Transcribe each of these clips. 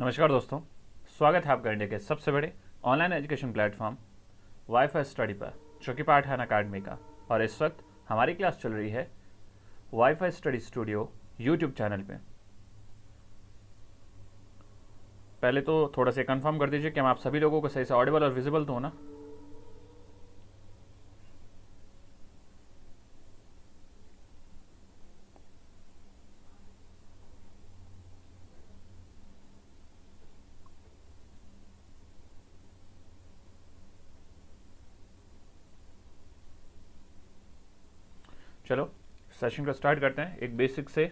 नमस्कार दोस्तों स्वागत है आपका इंडिया के सबसे बड़े online education platform wifi study पर जो कि है अकाडमी का और इस वक्त हमारी क्लास चल रही है wifi study studio YouTube channel पे पहले तो थोड़ा सा कंफर्म कर दीजिए कि हम आप सभी लोगों को सही से ऑडिबल और विजिबल तो हो ना चलो सेशन को स्टार्ट करते हैं एक बेसिक से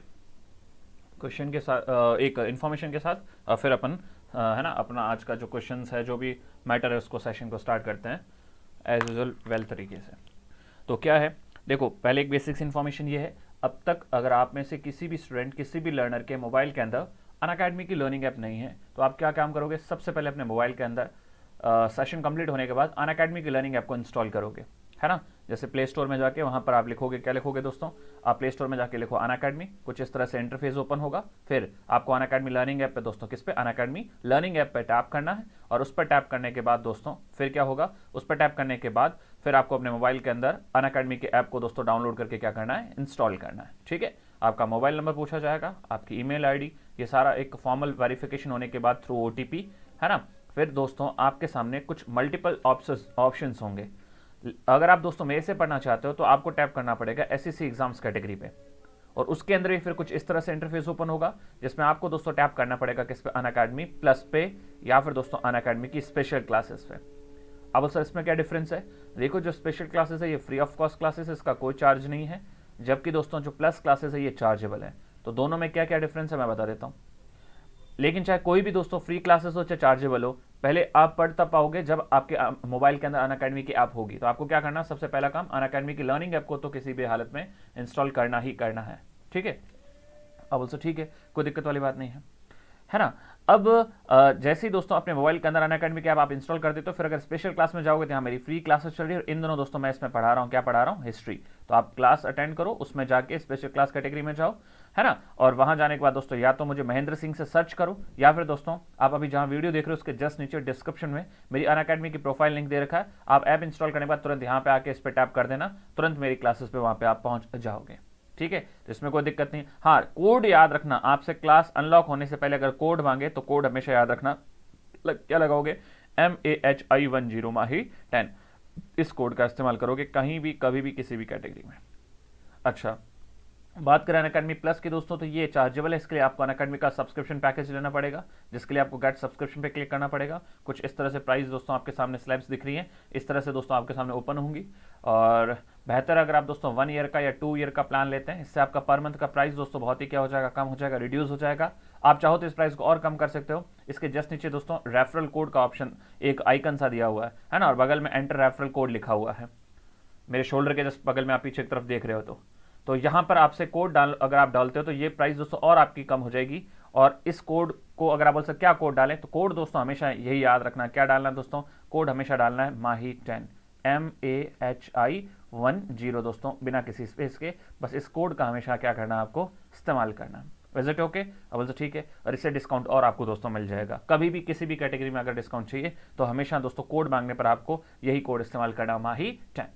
क्वेश्चन के साथ एक इन्फॉर्मेशन के साथ फिर अपन है ना अपना आज का जो क्वेश्चन है जो भी मैटर है उसको सेशन को स्टार्ट करते हैं एज यूजल वेल तरीके से तो क्या है देखो पहले एक बेसिक्स इन्फॉर्मेशन ये है अब तक अगर आप में से किसी भी स्टूडेंट किसी भी लर्नर के मोबाइल के अंदर अन अकेडमी की लर्निंग ऐप नहीं है तो आप क्या काम करोगे सबसे पहले अपने मोबाइल के अंदर सेशन कंप्लीट होने के बाद अन अकेडमी की लर्निंग ऐप को इंस्टॉल करोगे है ना जैसे प्ले स्टोर में जाके वहां पर आप लिखोगे क्या लिखोगे दोस्तों आप प्ले स्टोर में जाके लिखो अन अकेडमी कुछ इस तरह से इंटरफेस ओपन होगा फिर आपको अन अकेडमी लर्निंग ऐप पे दोस्तों किस पे अन अकेडमी लर्निंग ऐप पे टैप करना है और उस पर टैप करने के बाद दोस्तों फिर क्या होगा उस पर टैप करने के बाद फिर आपको अपने मोबाइल के अंदर अन अकेडमी के ऐप को दोस्तों डाउनलोड करके क्या करना है इंस्टॉल करना है ठीक है आपका मोबाइल नंबर पूछा जाएगा आपकी ईमेल आईडी ये सारा एक फॉर्मल वेरिफिकेशन होने के बाद थ्रू ओटीपी है ना फिर दोस्तों आपके सामने कुछ मल्टीपल ऑप्शन होंगे अगर आप दोस्तों मेरे से पढ़ना चाहते हो तो आपको टैप करना पड़ेगा एस सी एग्जाम्स कैटेगरी पे और उसके अंदर भी फिर कुछ इस तरह से इंटरफेस ओपन होगा जिसमें आपको दोस्तों टैप करना पड़ेगा किस पे अन अकेडमी प्लस पे या फिर दोस्तों अन अकेडमी की स्पेशल क्लासेस पे अब सर इसमें क्या डिफरेंस है देखो जो स्पेशल क्लासेस है ये फ्री ऑफ कॉस्ट क्लासेस है इसका कोई चार्ज नहीं है जबकि दोस्तों जो प्लस क्लासेस है ये चार्जेबल है तो दोनों में क्या क्या डिफरेंस है मैं बता देता हूँ लेकिन चाहे कोई भी दोस्तों फ्री क्लासेस हो चाहे चार्जेबल हो पहले आप पढ़ तब पाओगे जब आपके मोबाइल के अंदर अन अकेडमी की ऐप होगी तो आपको क्या करना सबसे पहला काम अन अकेडमी की लर्निंग ऐप को तो किसी भी हालत में इंस्टॉल करना ही करना है ठीक है अब बोलसो ठीक है कोई दिक्कत वाली बात नहीं है है ना अब जैसे ही दोस्तों अपने मोबाइल के अंदर अन अकेडमी की ऐप आप इंस्टॉल कर देते हो फिर अगर स्पेशल क्लास में जाओगे तो यहाँ मेरी फ्री क्लासेस चल रही है और इन दोनों दोस्तों मैं इसमें पढ़ा रहा हूँ क्या पढ़ा रहा हूँ हिस्ट्री तो आप क्लास अटेंड करो उसमें जाके स्पेशल क्लास कैटेगरी में जाओ है ना और वहां जाने के बाद दोस्तों या तो मुझे महेंद्र सिंह से सर्च करो या फिर दोस्तों आप अभी जहां वीडियो देख रहे हो उसके जस्ट नीचे डिस्क्रिप्शन में मेरी अन अकेडमी की प्रोफाइल लिंक दे रखा है आप ऐप इंस्टॉल करने के बाद तुरंत यहाँ पे आके इस पर टैप कर देना तुरंत मेरी क्लासेस पे वहां पे आप पहुंच जाओगे ठीक है तो इसमें कोई दिक्कत नहीं हाँ कोड याद रखना आपसे क्लास अनलॉक होने से पहले अगर कोड मांगे तो कोड हमेशा याद रखना लग, क्या लगाओगे M A H I one zero Mahi ten इस कोड का इस्तेमाल करोगे कहीं भी कभी भी किसी भी कैटेगरी में अच्छा बात करें अनकेडमी प्लस की दोस्तों तो ये चार्जेबल है इसके लिए आपको अनकेडमी का सब्सक्रिप्शन पैकेज लेना पड़ेगा जिसके लिए आपको गेट सब्सक्रिप्शन पे क्लिक करना पड़ेगा कुछ इस तरह से प्राइस दोस्तों आपके सामने स्लैब्स दिख रही हैं इस तरह से दोस्तों आपके सामने ओपन होंगी और बेहतर अगर आप दोस्तों वन ईयर का या टू ईयर का प्लान लेते हैं इससे आपका पर मंथ का प्राइस दोस्तों बहुत ही क्या हो जाएगा कम हो जाएगा रिड्यूस हो जाएगा आप चाहो तो इस प्राइस को और कम कर सकते हो इसके जस्ट नीचे दोस्तों रेफरल कोड का ऑप्शन एक आइकन सा दिया हुआ है है ना और बगल में एंटर रेफरल कोड लिखा हुआ है मेरे शोल्डर के जस्ट बगल में आप पीछे की तरफ देख रहे हो तो तो यहां पर आपसे कोड डाल अगर आप डालते हो तो ये प्राइस दोस्तों और आपकी कम हो जाएगी और इस कोड को अगर आप बोल सकते क्या कोड डालें तो कोड दोस्तों हमेशा यही याद रखना क्या डालना है दोस्तों कोड हमेशा डालना है Mahi ten M A H I one zero दोस्तों बिना किसी स्पेस के बस इस कोड का हमेशा क्या करना है आपको इस्तेमाल करना है वैसे तो ओके अब बोलते ठीक है और इससे डिस्काउंट और आपको दोस्तों मिल जाएगा कभी भी किसी भी कैटेगरी में अगर डिस्काउंट चाहिए तो हमेशा दोस्तों कोड मांगने पर आपको यही कोड इस्तेमाल करना माही टेन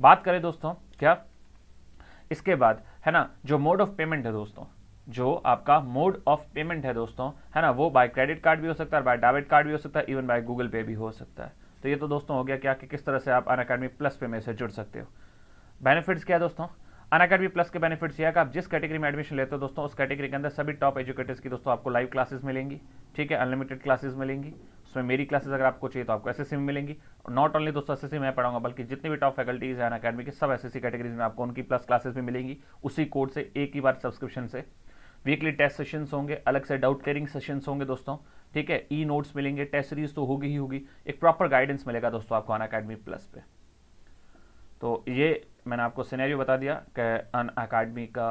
बात करें दोस्तों क्या इसके बाद है ना जो मोड ऑफ पेमेंट है दोस्तों जो आपका मोड ऑफ पेमेंट है दोस्तों है ना वो बाय क्रेडिट कार्ड भी हो सकता है बाय डेबिट कार्ड भी हो सकता है इवन बाय गूगल पे भी हो सकता है तो ये तो दोस्तों हो गया क्या कि किस तरह से आप अन अकेडमी प्लस पे में से जुड़ सकते हो बेनिफिट्स क्या है दोस्तों अन अकेडमी प्लस के बेनिफिट्स ये है कि आप जिस कैटेगरी में एडमिशन लेते हो दोस्तों उस कैटेगरी के अंदर सभी टॉप एजुकेटर्स की दोस्तों आपको लाइव क्लासेस मिलेंगी ठीक है अनलिमिटेड क्लासेस मिलेंगी इसमें मेरी क्लासेस अगर आपको चाहिए तो आपको एस में मिलेंगी नॉट ओनली दोस्तों एस मैं पढ़ाऊंगा बल्कि जितनी भी टॉप फैकल्टीज हैं अकेडमी की सब एस कैटेगरीज में आपको उनकी प्लस क्लासेस भी मिलेंगी उसी कोड से एक ही बार सब्सक्रिप्शन से वीकली टेस्ट सेशंस होंगे अलग से डाउट क्लियरिंग सेशंस होंगे दोस्तों ठीक है ई नोट्स मिलेंगे टेस्ट सीरीज तो होगी ही होगी एक प्रॉपर गाइडेंस मिलेगा दोस्तों आपको अन अकेडमी प्लस पे तो ये मैंने आपको सिनेरियो बता दिया कि अन अकेडमी का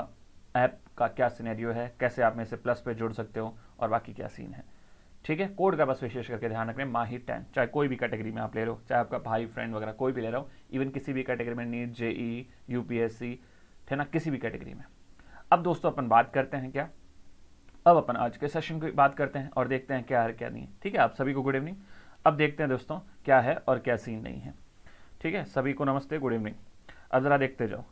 ऐप का क्या सिनेरियो है कैसे आप में से प्लस पे जुड़ सकते हो और बाकी क्या सीन है ठीक है कोड का बस विशेष करके ध्यान रखें माही टेन चाहे कोई भी कैटेगरी में आप ले हो चाहे आपका भाई फ्रेंड वगैरह कोई भी ले रहा हो इवन किसी भी कैटेगरी में नीट जेई यूपीएससी थे ना किसी भी कैटेगरी में अब दोस्तों अपन बात करते हैं क्या अब अपन आज के सेशन की बात करते हैं और देखते हैं क्या है क्या नहीं है ठीक है आप सभी को गुड इवनिंग अब देखते हैं दोस्तों क्या है और क्या सीन नहीं है ठीक है सभी को नमस्ते गुड इवनिंग अब ज़रा देखते जाओ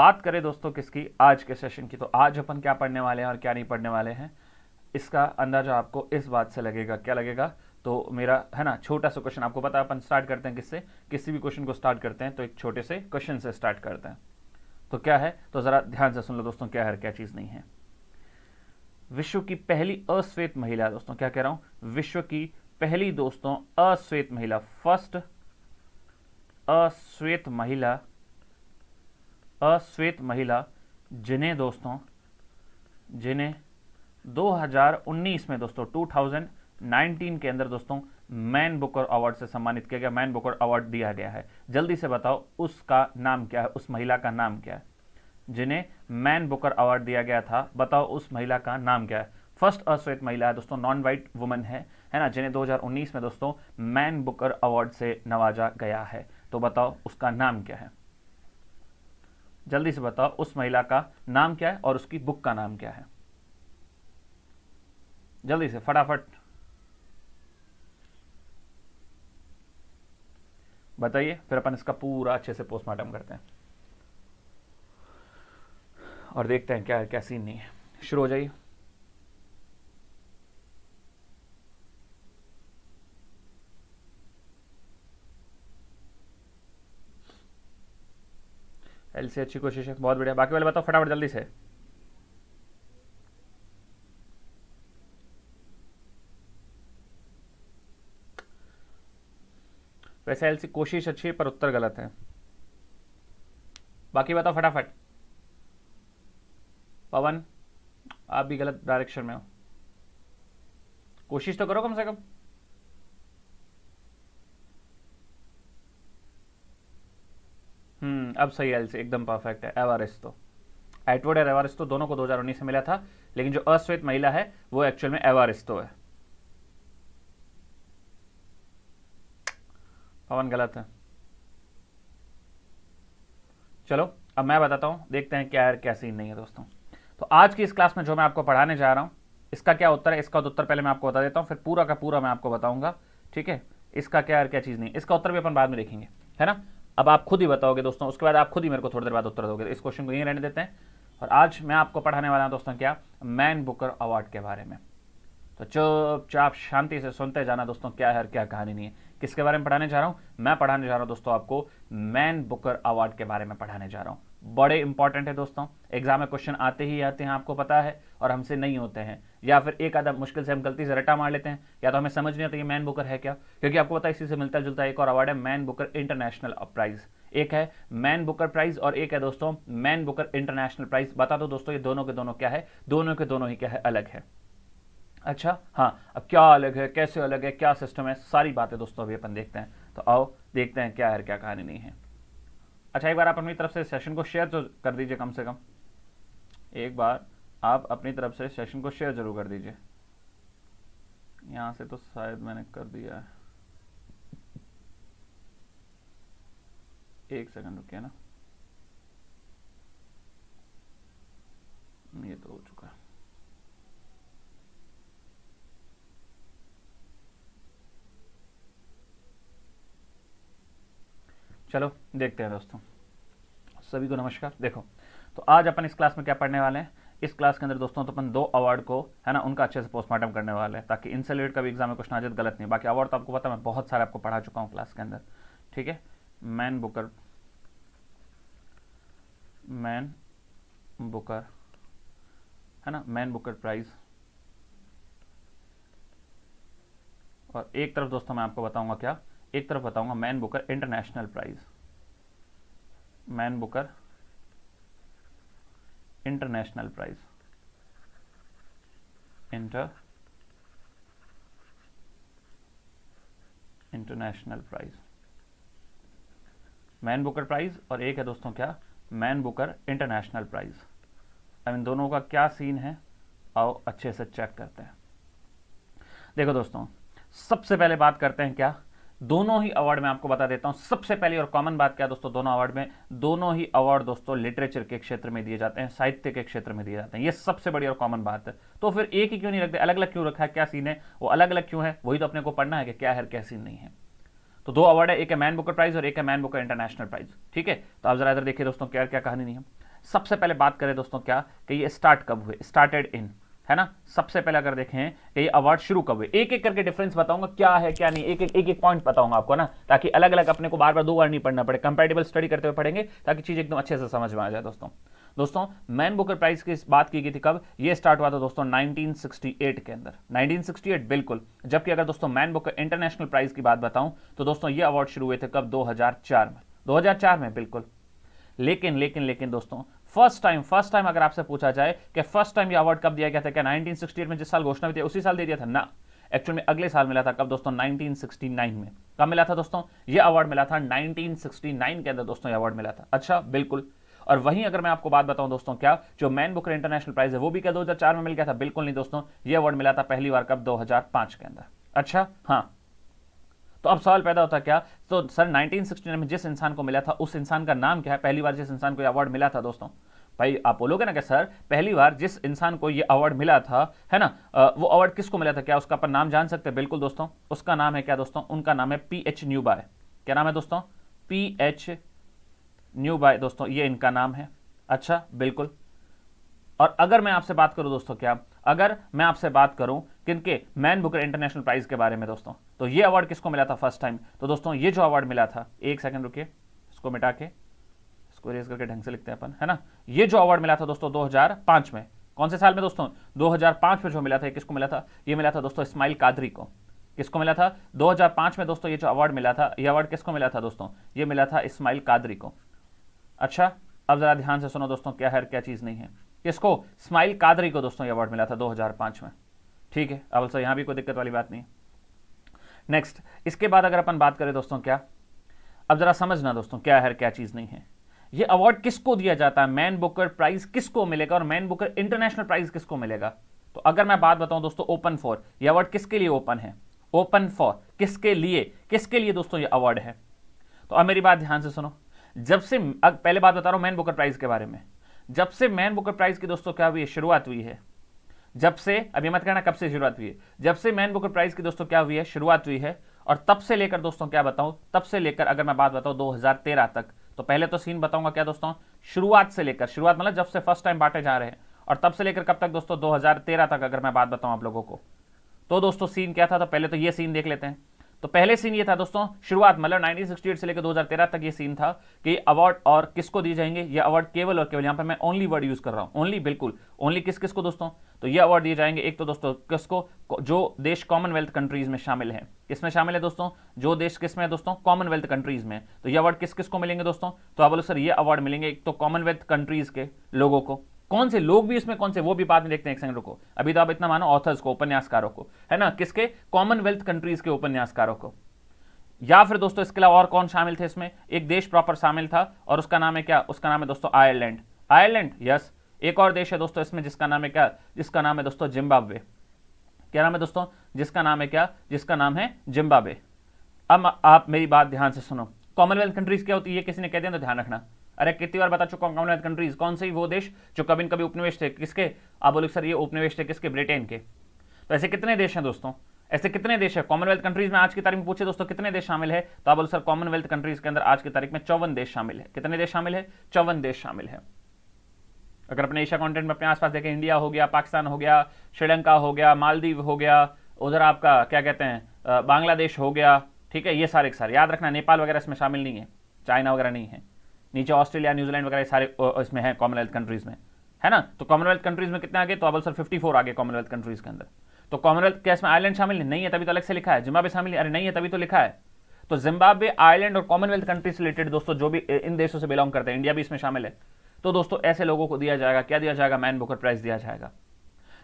बात करें दोस्तों किसकी आज के सेशन की तो आज अपन क्या पढ़ने वाले हैं और क्या नहीं पढ़ने वाले हैं इसका अंदाजा आपको इस बात से लगेगा क्या लगेगा तो मेरा है ना छोटा सा क्वेश्चन आपको पता है अपन स्टार्ट करते हैं किससे किसी भी क्वेश्चन को स्टार्ट करते हैं तो एक छोटे से क्वेश्चन से स्टार्ट करते हैं तो क्या है तो ज़रा ध्यान से सुन लो दोस्तों क्या है क्या चीज़ नहीं है विश्व की पहली अश्वेत महिला दोस्तों क्या कह रहा हूं विश्व की पहली दोस्तों अश्वेत महिला फर्स्ट अश्वेत महिला अश्वेत महिला जिन्हें दोस्तों जिन्हें 2019 में दोस्तों 2019 के अंदर दोस्तों मैन बुकर अवार्ड से सम्मानित किया गया मैन बुकर अवार्ड दिया गया है जल्दी से बताओ उसका नाम क्या है उस महिला का नाम क्या है जिन्हें मैन बुकर अवार्ड दिया गया था बताओ उस महिला का नाम क्या है फर्स्ट अश्वेत महिला है दोस्तों नॉन वाइट वुमन है है ना जिन्हें 2019 में दोस्तों मैन बुकर अवार्ड से नवाजा गया है तो बताओ उसका नाम क्या है जल्दी से बताओ उस महिला का नाम क्या है और उसकी बुक का नाम क्या है जल्दी से फटाफट बताइए फिर अपन इसका पूरा अच्छे से पोस्टमार्टम करते हैं और देखते हैं क्या क्या सीन नहीं है शुरू हो जाइए एल से अच्छी कोशिश है बहुत बढ़िया बाकी वाले बताओ फटाफट जल्दी से वैसे एल सी कोशिश अच्छी है पर उत्तर गलत है बाकी बताओ फटाफट पवन आप भी गलत डायरेक्शन में हो कोशिश तो करो कम से कम हम्म अब सही है एकदम परफेक्ट है एवारिस तो एटवर्ड और एवारिस्टो दोनों को 2019 में मिला था लेकिन जो अस्वेत महिला है वो एक्चुअल में एवारिस्टो है पवन गलत है चलो अब मैं बताता हूँ देखते हैं क्या है क्या सीन नहीं है दोस्तों तो आज की इस क्लास में जो मैं आपको पढ़ाने जा रहा हूँ इसका क्या उत्तर है इसका उत्तर पहले मैं आपको बता देता हूँ फिर पूरा का पूरा मैं आपको बताऊंगा ठीक है इसका क्या है क्या चीज़ नहीं इसका उत्तर भी अपन बाद में देखेंगे है ना अब आप खुद ही बताओगे दोस्तों उसके बाद आप खुद ही मेरे को थोड़ी देर बाद उत्तर दोगे तो इस क्वेश्चन को यहीं रहने देते हैं और आज मैं आपको पढ़ाने वाला हूँ दोस्तों क्या मैन बुकर अवार्ड के बारे में तो चुपचाप शांति से सुनते जाना दोस्तों क्या है क्या कहानी नहीं है किसके बारे में पढ़ाने जा रहा हूं मैं पढ़ाने जा रहा हूं दोस्तों आपको मैन बुकर अवार्ड के बारे में पढ़ाने जा रहा हूं बड़े इंपॉर्टेंट है दोस्तों एग्जाम में क्वेश्चन आते ही आते हैं आपको पता है और हमसे नहीं होते हैं या फिर एक आधा मुश्किल से हम गलती से रटा मार लेते हैं या तो हमें समझ नहीं आता ये मैन बुकर है क्या क्योंकि आपको पता है इसी से मिलता जुलता एक और अवार्ड है मैन बुकर इंटरनेशनल प्राइज एक है मैन बुकर प्राइज और एक है दोस्तों मैन बुकर इंटरनेशनल प्राइज बता दो दोस्तों ये दोनों के दोनों क्या है दोनों के दोनों ही क्या है अलग है अच्छा हाँ अब क्या अलग है कैसे अलग है क्या सिस्टम है सारी बातें दोस्तों अभी अपन देखते हैं तो आओ देखते हैं क्या है क्या कहानी नहीं है अच्छा एक बार आप अपनी तरफ से सेशन को शेयर तो कर दीजिए कम से कम एक बार आप अपनी तरफ से सेशन को शेयर जरूर कर दीजिए यहाँ से तो शायद मैंने कर दिया है एक सेकंड रुकिए ना ये तो हो चुका है चलो देखते हैं दोस्तों सभी को नमस्कार देखो तो आज अपन इस क्लास में क्या पढ़ने वाले हैं इस क्लास के अंदर दोस्तों तो अपन दो अवार्ड को है ना उनका अच्छे से पोस्टमार्टम करने वाले हैं ताकि इनसे का भी एग्जाम में कुछ आ जाए तो गलत नहीं बाकी अवार्ड तो आपको पता मैं बहुत सारे आपको पढ़ा चुका हूँ क्लास के अंदर ठीक है मैन बुकर मैन बुकर है ना मैन बुकर प्राइज और एक तरफ दोस्तों मैं आपको बताऊंगा क्या एक तरफ बताऊंगा Man Booker International Prize Man Booker International Prize inter International Prize Man Booker Prize और एक है दोस्तों क्या मैन बुकर इंटरनेशनल प्राइज अब इन दोनों का क्या सीन है आओ अच्छे से चेक करते हैं देखो दोस्तों सबसे पहले बात करते हैं क्या दोनों ही अवार्ड में आपको बता देता हूं सबसे पहली और कॉमन बात क्या दोस्तों दोनों अवार्ड में दोनों ही अवार्ड दोस्तों लिटरेचर के क्षेत्र में दिए जाते हैं साहित्य के क्षेत्र में दिए जाते हैं ये सबसे बड़ी और कॉमन बात है तो फिर एक ही क्यों नहीं रखते अलग अलग क्यों रखा है क्या सीन है वो अलग अलग क्यों है वही तो अपने को पढ़ना है कि क्या है क्या सीन नहीं है तो दो अवार्ड है एक है मैन बुकर प्राइज और एक है मैन बुकर इंटरनेशनल प्राइज ठीक है तो आप जरा इधर देखिए दोस्तों क्या क्या कहानी नहीं है सबसे पहले बात करें दोस्तों क्या कि ये स्टार्ट कब हुए स्टार्टेड इन है ना सबसे पहले अगर देखें कि ये अवार्ड शुरू कब हुए एक एक करके डिफरेंस बताऊंगा क्या है क्या नहीं एक एक एक एक पॉइंट बताऊंगा आपको ना ताकि अलग अलग अपने को बार बार दो बार नहीं पढ़ना पड़े कंपेटेबल स्टडी करते हुए पढ़ेंगे ताकि चीज़ एकदम अच्छे से समझ में आ जाए दोस्तों दोस्तों मैन बुकर प्राइज की बात की गई थी कब ये स्टार्ट हुआ था दोस्तों 1968 के अंदर 1968 बिल्कुल जबकि अगर दोस्तों मैन बुकर इंटरनेशनल प्राइज की बात बताऊं तो दोस्तों ये अवार्ड शुरू हुए थे कब 2004 में 2004 में बिल्कुल लेकिन लेकिन लेकिन दोस्तों फर्स्ट टाइम फर्स्ट टाइम अगर आपसे पूछा जाए कि फर्स्ट टाइम ये अवार्ड कब दिया गया था क्या 1968 में जिस साल घोषणा हुई थी उसी साल दे दिया था ना एक्चुअल में अगले साल मिला था कब दोस्तों 1969 में कब मिला था दोस्तों ये अवार्ड मिला था 1969 के अंदर दोस्तों ये अवार्ड मिला था अच्छा बिल्कुल और वहीं अगर मैं आपको बात बताऊं दोस्तों क्या जो मैन बुकर इंटरनेशनल प्राइज है वो भी क्या 2004 में मिल गया था बिल्कुल नहीं दोस्तों ये अवार्ड मिला था पहली बार कब दो के अंदर अच्छा हाँ तो अब सवाल पैदा होता क्या तो सर 1969 में जिस इंसान को मिला था उस इंसान का नाम क्या है पहली बार जिस इंसान को अवार्ड मिला था दोस्तों भाई आप बोलोगे ना कि सर पहली बार जिस इंसान को ये अवार्ड मिला था है ना वो अवार्ड किसको मिला था क्या उसका अपन नाम जान सकते हैं बिल्कुल दोस्तों उसका नाम है क्या दोस्तों उनका नाम है पी एच न्यू बाय क्या नाम है दोस्तों पी एच न्यू बाय दोस्तों ये इनका नाम है अच्छा बिल्कुल और अगर मैं आपसे बात करूं दोस्तों क्या अगर मैं आपसे बात करूं किन के मैन बुकर इंटरनेशनल प्राइज के बारे में दोस्तों तो ये अवार्ड किसको मिला था फर्स्ट टाइम तो दोस्तों ये जो अवार्ड मिला था एक सेकंड रुकिए इसको मिटा के इसको रेज करके ढंग से लिखते हैं अपन है ना ये जो अवार्ड मिला था दोस्तों 2005 में कौन से साल में दोस्तों 2005 में जो मिला था किसको मिला था ये मिला था दोस्तों इस्माइल कादरी को किसको मिला था 2005 में दोस्तों ये जो अवार्ड मिला था ये अवार्ड किसको मिला था दोस्तों ये मिला था इस्माइल कादरी को अच्छा अब जरा ध्यान से सुनो दोस्तों क्या है क्या चीज़ नहीं है किसको इस्माइल कादरी को दोस्तों ये अवार्ड मिला था 2005 में ठीक है अब सर यहां भी कोई दिक्कत वाली बात नहीं नेक्स्ट इसके बाद अगर अपन बात करें दोस्तों क्या अब जरा समझना दोस्तों क्या है क्या चीज़ नहीं है ये अवार्ड किसको दिया जाता है मैन बुकर प्राइज किसको मिलेगा और मैन बुकर इंटरनेशनल प्राइज किसको मिलेगा तो अगर मैं बात बताऊं दोस्तों ओपन फॉर ये अवार्ड किसके लिए ओपन है ओपन फॉर किसके लिए किसके लिए दोस्तों ये अवार्ड है तो अब मेरी बात ध्यान से सुनो जब से पहले बात बता रहा हूं मैन बुकर प्राइज के बारे में जब से मैन बुकर प्राइज की दोस्तों क्या हुई है शुरुआत हुई है जब से अभी मत कहना कब से शुरुआत हुई है जब से मैन बुकर प्राइज की दोस्तों क्या हुई है शुरुआत हुई है और तब से लेकर दोस्तों क्या बताऊं तब से लेकर अगर मैं बात बताऊं 2013 तक तो पहले तो सीन बताऊंगा क्या दोस्तों शुरुआत से लेकर शुरुआत मतलब जब से फर्स्ट टाइम बांटे जा रहे हैं और तब से लेकर कब तक दोस्तों 2013 तक अगर मैं बात बताऊं आप लोगों को तो दोस्तों सीन क्या था तो पहले तो ये सीन देख लेते हैं तो पहले सीन ये था दोस्तों शुरुआत मतलब 1968 से लेकर 2013 तक ये सीन था कि अवार्ड और किसको दिए जाएंगे ये अवार्ड केवल और केवल यहां पर मैं ओनली वर्ड यूज कर रहा हूं ओनली बिल्कुल ओनली किस किस को दोस्तों तो ये अवार्ड दिए जाएंगे एक तो दोस्तों किसको जो देश कॉमनवेल्थ कंट्रीज में शामिल है किसमें शामिल है दोस्तों जो देश किसमें है दोस्तों कॉमनवेल्थ कंट्रीज में तो ये अवार्ड किस किस को मिलेंगे दोस्तों तो आप बोलो सर ये अवार्ड मिलेंगे एक तो कॉमनवेल्थ कंट्रीज के लोगों को कौन से लोग भी इसमें कौन से वो भी बात में देखते हैं एक सेकंड रुको अभी तो आप इतना मानो ऑथर्स को उपन्यासकारों को है ना किसके कॉमनवेल्थ कंट्रीज के उपन्यासकारों को या फिर दोस्तों इसके अलावा और कौन शामिल थे इसमें एक देश प्रॉपर शामिल था और उसका नाम है क्या उसका नाम है दोस्तों आयरलैंड आयरलैंड यस एक और देश है दोस्तों इसमें जिसका नाम है क्या जिसका नाम है दोस्तों जिम्बाब्वे क्या नाम है दोस्तों जिसका नाम है क्या जिसका नाम है जिम्बाब्वे अब आप मेरी बात ध्यान से सुनो कॉमनवेल्थ कंट्रीज क्या होती है किसी ने कह दिया तो ध्यान रखना अरे कितनी बार बता चुका हूँ कॉमनवेल्थ कंट्रीज कौन से वो देश जो कभी कभी उपनिवेश थे किसके आप बोलोगे सर ये उपनिवेश थे किसके ब्रिटेन के तो ऐसे कितने देश हैं दोस्तों ऐसे कितने देश है कॉमनवेल्थ कंट्रीज में आज की तारीख में पूछे दोस्तों कितने देश शामिल है तो आप बोलो सर कॉमनवेल्थ कंट्रीज के अंदर आज की तारीख में चौवन देश शामिल है कितने देश शामिल है चौवन देश शामिल है अगर अपने एशिया कॉन्टिनेंट में अपने आसपास देखें इंडिया हो गया पाकिस्तान हो गया श्रीलंका हो गया मालदीव हो गया उधर आपका क्या कहते हैं बांग्लादेश हो गया ठीक है ये सारे सारे याद रखना नेपाल वगैरह इसमें शामिल नहीं है चाइना वगैरह नहीं है नीचे ऑस्ट्रेलिया न्यूजीलैंड वगैरह सारे इसमें है कॉमनवेल्थ कंट्रीज में है ना तो कॉमनवेल्थ कंट्रीज में कितने आगे तो अब सर फिफ्टी फोर आगे कॉमनवेल्थ कंट्रीज के अंदर तो कॉमनवेल्थ क्या इसमें आयलैंड शामिल नहीं है तभी तो अलग से लिखा है जिम्बाबे शामिल अरे नहीं है तभी तो लिखा है तो जिम्बाबे आयलैंड और कॉमनवेल्थ कंट्रीज रिलेटेड दोस्तों जो भी इन देशों से बिलोंग करते हैं इंडिया भी इसमें शामिल है तो दोस्तों ऐसे लोगों को दिया जाएगा क्या दिया जाएगा मैन बुकर प्राइज दिया जाएगा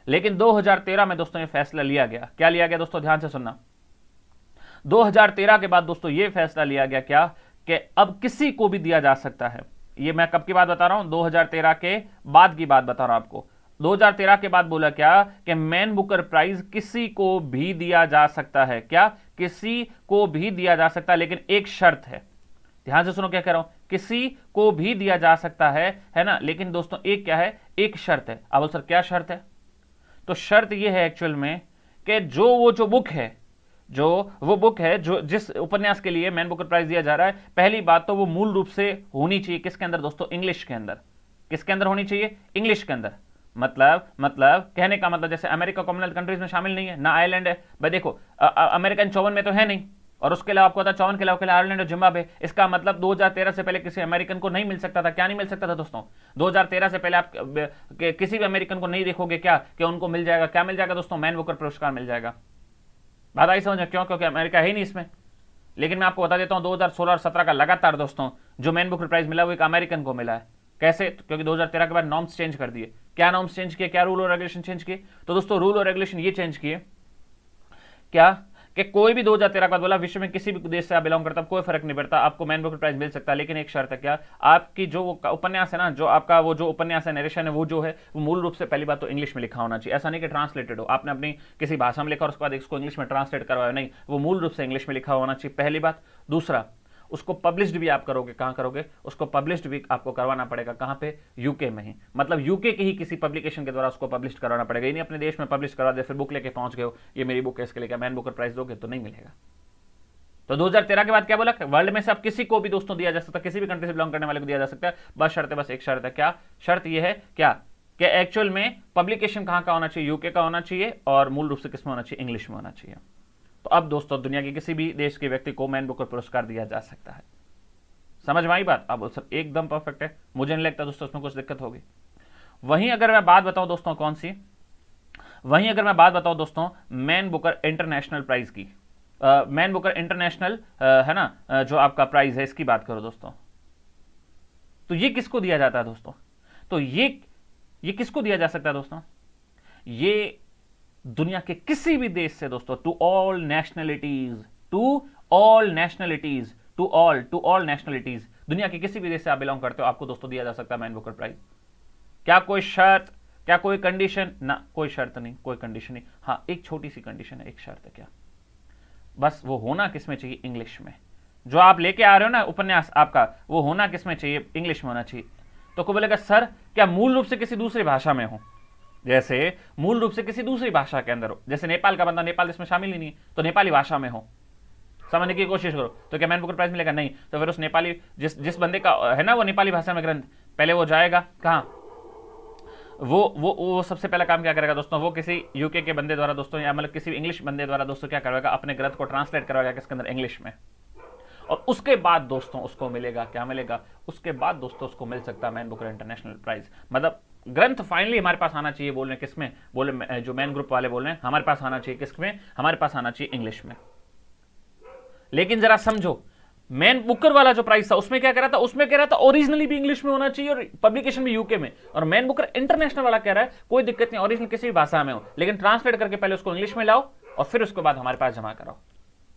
लेकिन 2013 में दोस्तों ये फैसला लिया गया क्या लिया गया दोस्तों ध्यान से सुनना 2013 के बाद दोस्तों ये फैसला लिया गया क्या कि अब किसी को भी दिया जा सकता है ये मैं कब की बात बता रहा हूं 2013 के बाद की बात बता रहा हूं आपको 2013 के बाद बोला क्या कि मैन बुकर प्राइज किसी को भी दिया जा सकता है क्या किसी को भी दिया जा सकता है लेकिन एक शर्त है ध्यान से सुनो क्या कह रहा हूं किसी को भी दिया जा सकता है है ना लेकिन दोस्तों एक क्या है एक शर्त है अब सर क्या शर्त है तो शर्त यह है एक्चुअल में कि जो वो जो बुक है जो वो बुक है जो जिस उपन्यास के लिए मैन बुकर प्राइज दिया जा रहा है पहली बात तो वो मूल रूप से होनी चाहिए किसके अंदर दोस्तों इंग्लिश के अंदर किसके अंदर होनी चाहिए इंग्लिश के अंदर मतलब मतलब कहने का मतलब जैसे अमेरिका कॉमनवेल्थ कंट्रीज में शामिल नहीं है ना आयरलैंड है भाई देखो अमेरिकन चौवन में तो है नहीं और उसके अलावा आपको पता चौवन के अलावा आयरलैंड और जिम्बाबे इसका मतलब 2013 से पहले किसी अमेरिकन को नहीं मिल सकता था क्या नहीं मिल सकता था दोस्तों 2013 से पहले आप किसी भी अमेरिकन को नहीं देखोगे क्या कि उनको मिल जाएगा क्या मिल जाएगा दोस्तों मैन वोकर पुरस्कार मिल जाएगा बात आई समझ क्यों क्योंकि अमेरिका है ही नहीं इसमें लेकिन मैं आपको बता देता हूँ 2016 और 17 का लगातार दोस्तों जो मैन बुकर प्राइज मिला वो एक अमेरिकन को मिला है कैसे क्योंकि 2013 के बाद नॉर्म्स चेंज कर दिए क्या नॉर्म्स चेंज किए क्या रूल और रेगुलेशन चेंज किए तो दोस्तों रूल और रेगुलेशन ये चेंज किए क्या कि कोई भी दो तेरह के बाद बोला विश्व में किसी भी देश से आप बिलोंग करता कोई फर्क नहीं पड़ता आपको मैन बुकर प्राइज मिल सकता है लेकिन एक शर्त है क्या आपकी जो उपन्यास है ना जो आपका वो जो उपन्यास है नरेशन है वो जो है वो मूल रूप से पहली बात तो इंग्लिश में लिखा होना चाहिए ऐसा नहीं कि ट्रांसलेटेड हो आपने अपनी किसी भाषा में लिखा और उसके बाद इसको इंग्लिश में ट्रांसलेट करवाया नहीं वो मूल रूप से इंग्लिश में लिखा होना चाहिए पहली बात दूसरा उसको पब्लिश्ड भी आप करोगे कहाँ करोगे उसको पब्लिश्ड भी आपको करवाना पड़ेगा कहाँ पे यूके में ही मतलब यूके के ही किसी पब्लिकेशन के द्वारा उसको पब्लिश करवाना पड़ेगा यानी अपने देश में पब्लिश करवा दे फिर बुक लेके पहुंच गए ये मेरी बुक है इसके लेकर मैन बुकर प्राइज दोगे तो नहीं मिलेगा तो 2013 के बाद क्या बोला वर्ल्ड में से आप किसी को भी दोस्तों दिया जा सकता है किसी भी कंट्री से बिलोंग करने वाले को दिया जा सकता है बस शर्त है बस एक शर्त है क्या शर्त यह है क्या कि एक्चुअल में पब्लिकेशन कहां का होना चाहिए यूके का होना चाहिए और मूल रूप से किस में होना चाहिए इंग्लिश में होना चाहिए तो अब दोस्तों दुनिया के किसी भी देश के व्यक्ति को मैन बुकर पुरस्कार दिया जा सकता है समझ में आई बात अब सब एकदम परफेक्ट है मुझे नहीं लगता दोस्तों उसमें कुछ दिक्कत होगी वहीं अगर मैं बात बताऊं दोस्तों कौन सी वहीं अगर मैं बात बताऊं दोस्तों मैन बुकर इंटरनेशनल प्राइज की मैन बुकर इंटरनेशनल है ना जो आपका प्राइज है इसकी बात करो दोस्तों तो ये किसको दिया जाता है दोस्तों तो ये ये किसको दिया जा सकता है दोस्तों ये दुनिया के किसी भी देश से दोस्तों to all nationalities to all nationalities to all to all nationalities दुनिया के किसी भी देश से आप बिलोंग करते हो आपको दोस्तों दिया जा सकता है मैन बुकर प्राइज क्या कोई शर्त क्या कोई कंडीशन ना कोई शर्त नहीं कोई कंडीशन नहीं हाँ एक छोटी सी कंडीशन है एक शर्त है क्या बस वो होना किसमें चाहिए इंग्लिश में जो आप लेके आ रहे हो ना उपन्यास आपका वो होना किसमें चाहिए इंग्लिश में होना चाहिए तो को बोलेगा सर क्या मूल रूप से किसी दूसरी भाषा में हो जैसे मूल रूप से किसी दूसरी भाषा के अंदर हो जैसे नेपाल का बंदा नेपाल इसमें शामिल ही नहीं तो नेपाली भाषा में हो समझने की कोशिश करो तो क्या मैन बुकर प्राइज मिलेगा नहीं तो फिर उस नेपाली जिस जिस बंदे का है ना वो नेपाली भाषा में ग्रंथ पहले वो जाएगा कहाँ वो वो वो सबसे पहला काम क्या करेगा दोस्तों वो किसी यूके के बंदे द्वारा दोस्तों या मतलब किसी इंग्लिश बंदे द्वारा दोस्तों क्या करवाएगा अपने ग्रंथ को ट्रांसलेट करवाएगा किसके अंदर इंग्लिश में और उसके बाद दोस्तों उसको मिलेगा क्या मिलेगा उसके बाद दोस्तों उसको मिल सकता है मैन बुकर इंटरनेशनल प्राइज मतलब ग्रंथ फाइनली हमारे पास आना चाहिए बोल रहे किस में बोले जो मैन ग्रुप वाले बोल रहे हैं हमारे पास आना चाहिए किसमें हमारे पास आना चाहिए इंग्लिश में लेकिन जरा समझो मैन बुकर वाला जो प्राइस था उसमें क्या कह रहा था उसमें कह रहा था ओरिजिनली भी इंग्लिश में होना चाहिए और पब्लिकेशन भी यूके में और मैन बुकर इंटरनेशनल वाला कह रहा है कोई दिक्कत नहीं ओरिजिनल किसी भी भाषा में हो लेकिन ट्रांसलेट करके पहले उसको इंग्लिश में लाओ और फिर उसके बाद हमारे पास जमा कराओ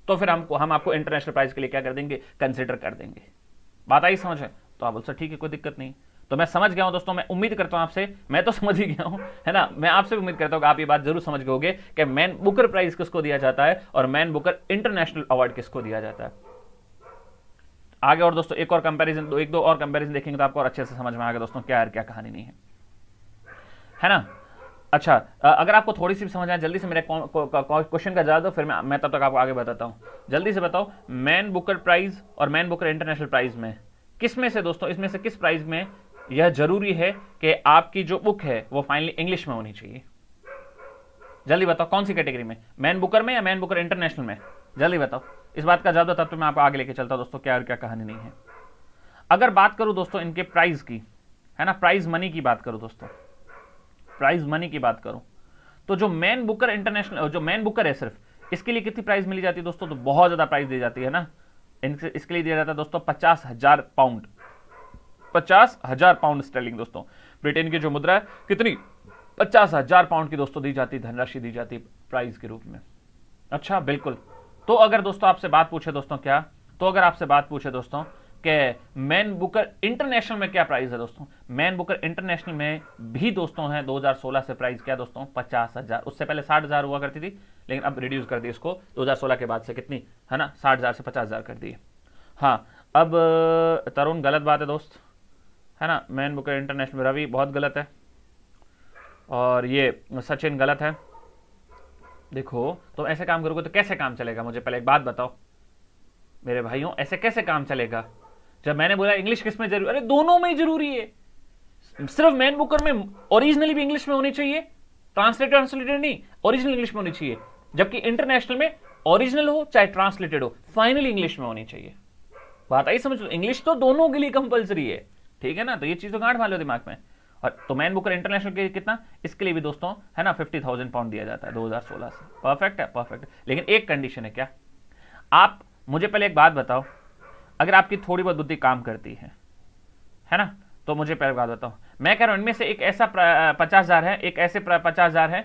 तो फिर हमको हम आपको इंटरनेशनल प्राइस के लिए क्या कर देंगे कंसिडर कर देंगे बात आई समझ में तो आप बोल सर ठीक है कोई दिक्कत नहीं तो मैं समझ गया हूं दोस्तों मैं उम्मीद करता हूं आपसे मैं तो समझ ही गया हूं है ना मैं आपसे भी उम्मीद करता हूं कि आप ये बात जरूर समझ गए कि मैन बुकर प्राइज किसको दिया जाता है और मैन बुकर इंटरनेशनल अवार्ड किसको दिया जाता है आगे और दोस्तों एक और कंपेरिजन दो एक दो और कंपेरिजन देखेंगे तो आपको और अच्छे से समझ में आएगा दोस्तों क्या यार क्या कहानी नहीं है है ना अच्छा अगर आपको थोड़ी सी समझ आए जल्दी से मेरे क्वेश्चन का जवाब दो फिर मैं तब तक आपको आगे बताता हूँ जल्दी से बताओ मैन बुकर प्राइज और मैन बुकर इंटरनेशनल प्राइज में किस में से दोस्तों इसमें से किस प्राइज में यह जरूरी है कि आपकी जो बुक है वो फाइनली इंग्लिश में होनी चाहिए जल्दी बताओ कौन सी कैटेगरी में मैन बुकर में या मैन बुकर इंटरनेशनल में जल्दी बताओ इस बात का ज्यादा तत्व मैं आपको आगे लेके चलता हूँ दोस्तों क्या और क्या कहानी नहीं है अगर बात करूँ दोस्तों इनके प्राइज की है ना प्राइज मनी की बात करूँ दोस्तों प्राइज मनी की बात करूँ तो जो मैन बुकर इंटरनेशनल जो मैन बुकर है सिर्फ इसके लिए कितनी प्राइज मिली जाती है दोस्तों तो बहुत ज़्यादा प्राइज दी जाती है ना इसके लिए दिया जाता है दोस्तों पचास हज़ार पाउंड पचास हजार पाउंड स्टेलिंग दोस्तों ब्रिटेन की जो मुद्रा है कितनी पचास हजार पाउंड की दोस्तों दी जाती धनराशि दी जाती प्राइज के रूप में अच्छा बिल्कुल तो अगर दोस्तों आपसे बात पूछे दोस्तों क्या तो अगर आपसे बात पूछे दोस्तों के मैन बुकर इंटरनेशनल में क्या प्राइस है दोस्तों मैन बुकर इंटरनेशनल में भी दोस्तों है 2016 से प्राइस क्या दोस्तों पचास हजार उससे पहले साठ हजार हुआ करती थी लेकिन अब रिड्यूस कर दी इसको 2016 के बाद से कितनी है ना साठ हजार से पचास हजार कर दी हाँ अब तरुण गलत बात है दोस्त है ना मैन बुकर इंटरनेशनल रवि बहुत गलत है और ये सचिन गलत है देखो तुम तो ऐसे काम करोगे तो कैसे काम चलेगा मुझे पहले एक बात बताओ मेरे भाइयों ऐसे कैसे काम चलेगा जब मैंने बोला इंग्लिश किस में जरूरी अरे दोनों में ही जरूरी है सिर्फ मैन बुकर में ओरिजिनली भी इंग्लिश में होनी चाहिए ट्रांसलेट ट्रांसलेटेड नहीं ओरिजिनल इंग्लिश में होनी चाहिए जबकि इंटरनेशनल में ओरिजिनल हो चाहे ट्रांसलेटेड हो फाइनल इंग्लिश में होनी चाहिए बात आई समझ लो इंग्लिश तो दोनों के लिए कंपलसरी है ठीक है ना तो ये चीज़ तो गांठ मान लो दिमाग में और तो मैन बुकर इंटरनेशनल के कितना इसके लिए भी दोस्तों है ना फिफ्टी थाउजेंड पाउंड दिया जाता है 2016 से परफेक्ट है परफेक्ट लेकिन एक कंडीशन है क्या आप मुझे पहले एक बात बताओ अगर आपकी थोड़ी बहुत बुद्धि काम करती है है ना तो मुझे पहले बात बताओ मैं कह रहा हूं इनमें से एक ऐसा पचास हज़ार है एक ऐसे पचास हज़ार है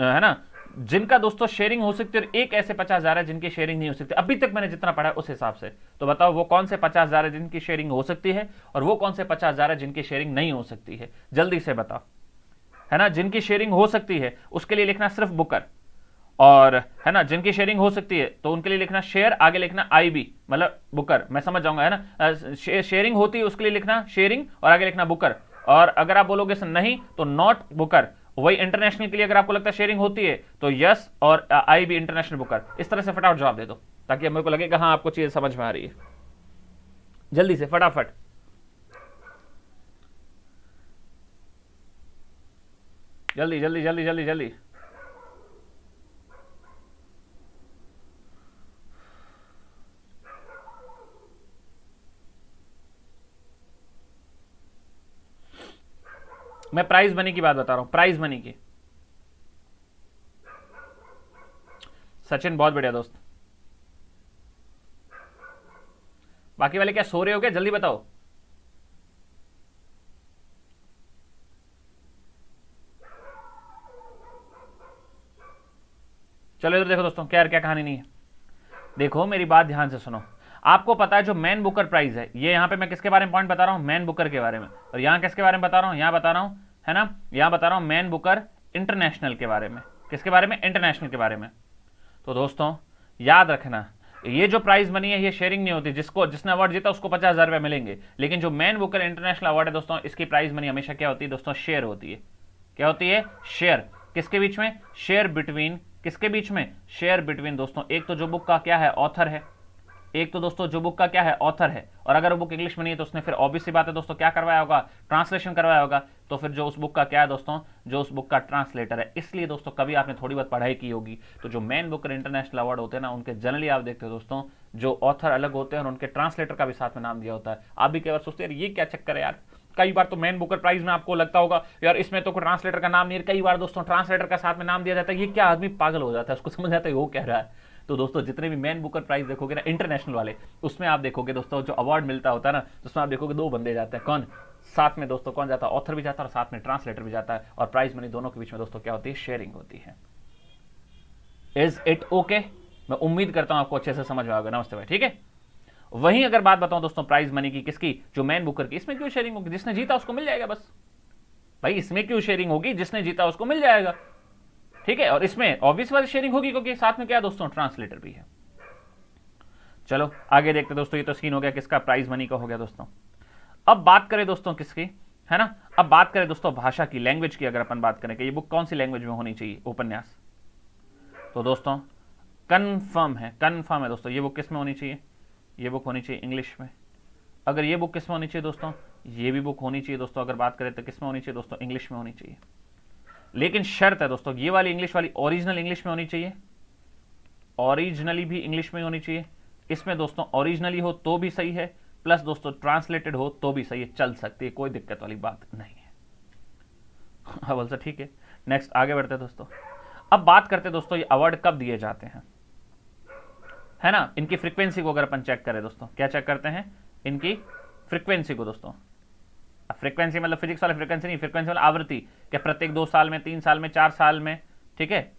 है ना जिनका दोस्तों शेयरिंग हो सकती है और एक ऐसे पचास हजार है जिनकी शेयरिंग नहीं हो सकती अभी तक मैंने जितना पढ़ा उस हिसाब से तो बताओ वो कौन से पचास हजार है जिनकी शेयरिंग हो सकती है और वो कौन से पचास हजार है जिनकी शेयरिंग नहीं हो सकती है जल्दी से बताओ है ना जिनकी शेयरिंग हो सकती है उसके लिए लिखना सिर्फ बुकर और है ना जिनकी शेयरिंग हो सकती है तो उनके लिए लिखना शेयर आगे लिखना आई बी मतलब बुकर मैं समझ जाऊंगा है ना शेयरिंग होती है उसके लिए लिखना शेयरिंग और आगे लिखना बुकर और अगर आप बोलोगे नहीं तो नॉट बुकर वही इंटरनेशनल के लिए अगर आपको लगता है शेयरिंग होती है तो यस और आई बी इंटरनेशनल बुकर इस तरह से फटाफट जवाब दे दो ताकि मेरे को लगे कि हाँ आपको चीज समझ में आ रही है जल्दी से फटाफट जल्दी जल्दी जल्दी जल्दी जल्दी मैं प्राइज मनी की बात बता रहा हूं प्राइज मनी की सचिन बहुत बढ़िया दोस्त बाकी वाले क्या सो रहे हो क्या जल्दी बताओ चलो इधर देखो दोस्तों क्या क्या कहानी नहीं है देखो मेरी बात ध्यान से सुनो आपको पता है जो मैन बुकर प्राइज है ये यहाँ पे मैं किसके बारे में पॉइंट बता रहा हूँ मैन बुकर के बारे में और यहाँ किसके बारे में बता रहा हूँ यहाँ बता रहा हूँ है ना यहाँ बता रहा हूँ मैन बुकर इंटरनेशनल के बारे में किसके बारे में इंटरनेशनल के बारे में तो दोस्तों याद रखना ये जो प्राइज बनी है ये शेयरिंग नहीं होती जिसको जिसने अवार्ड जीता उसको पचास हज़ार रुपये मिलेंगे लेकिन जो मैन बुकर इंटरनेशनल अवार्ड है दोस्तों इसकी प्राइज मनी हमेशा क्या होती है दोस्तों शेयर होती है क्या होती है शेयर किसके बीच में शेयर बिटवीन किसके बीच में शेयर बिटवीन दोस्तों एक तो जो बुक का क्या है ऑथर है एक तो दोस्तों जो बुक का क्या है ऑथर है और अगर वो बुक इंग्लिश में नहीं है तो उसने फिर ऑब्वियस सी बात है दोस्तों क्या करवाया होगा ट्रांसलेशन करवाया होगा तो फिर जो उस बुक का क्या है दोस्तों जो उस बुक का ट्रांसलेटर है इसलिए दोस्तों कभी आपने थोड़ी बहुत पढ़ाई की होगी तो जो मेन बुक इंटरनेशनल अवार्ड होते हैं ना उनके जनरली आप देखते हो दोस्तों जो ऑथर अलग होते हैं और उनके ट्रांसलेटर का भी साथ में नाम दिया होता है आप भी कई बार सोचते यार ये क्या चक्कर है यार कई बार तो मेन बुकर प्राइज में आपको लगता होगा यार इसमें तो कोई ट्रांसलेटर का नाम नहीं है कई बार दोस्तों ट्रांसलेटर का साथ में नाम दिया जाता है ये क्या आदमी पागल हो जाता है उसको समझ जाता है वो कह रहा है तो दोस्तों जितने भी मैन बुकर प्राइज देखोगे ना इंटरनेशनल वाले उसमें आप देखोगे दोस्तों जो अवार्ड मिलता होता है ना उसमें आप देखोगे दो बंदे जाते हैं कौन साथ में दोस्तों कौन जाता है ऑथर भी जाता है और साथ में ट्रांसलेटर भी जाता है और प्राइज मनी दोनों के बीच में दोस्तों क्या होती है शेयरिंग होती है इज इट ओके मैं उम्मीद करता हूं आपको अच्छे से समझ में आएगा नमस्ते भाई ठीक है वहीं अगर बात बताऊं दोस्तों प्राइज मनी की किसकी जो मैन बुकर की इसमें क्यों शेयरिंग होगी जिसने जीता उसको मिल जाएगा बस भाई इसमें क्यों शेयरिंग होगी जिसने जीता उसको मिल जाएगा ठीक है और इसमें ऑब्वियस वाली शेयरिंग होगी क्योंकि साथ में क्या दोस्तों ट्रांसलेटर भी है चलो आगे देखते दोस्तों ये तो सीन हो गया किसका प्राइज मनी का हो गया दोस्तों अब बात करें दोस्तों किसकी है ना अब बात करें दोस्तों भाषा की लैंग्वेज की अगर अपन बात करें कि ये बुक कौन सी लैंग्वेज में होनी चाहिए उपन्यास तो दोस्तों कन्फर्म है कन्फर्म है दोस्तों ये बुक किस में होनी चाहिए ये बुक होनी चाहिए इंग्लिश में अगर ये बुक किस में होनी चाहिए दोस्तों ये भी बुक होनी चाहिए दोस्तों अगर बात करें तो किस में होनी चाहिए दोस्तों इंग्लिश में होनी चाहिए लेकिन शर्त है दोस्तों ये वाली इंग्लिश वाली ओरिजिनल इंग्लिश में होनी चाहिए ओरिजिनली भी इंग्लिश में होनी चाहिए इसमें दोस्तों ओरिजिनली हो तो भी सही है प्लस दोस्तों ट्रांसलेटेड हो तो भी सही है चल सकती है कोई दिक्कत वाली बात नहीं है हाँ बोल सर ठीक है नेक्स्ट आगे बढ़ते हैं दोस्तों अब बात करते हैं दोस्तों ये अवार्ड कब दिए जाते हैं है ना इनकी फ्रीक्वेंसी को अगर अपन चेक करें दोस्तों क्या चेक करते हैं इनकी फ्रीक्वेंसी को दोस्तों फ्रीक्वेंसी मतलब फिजिक्स वाले फ्रीक्वेंसी नहीं फ्रीक्वेंसी मतलब आवृत्ति कि प्रत्येक दो साल में तीन साल में चार साल में ठीक है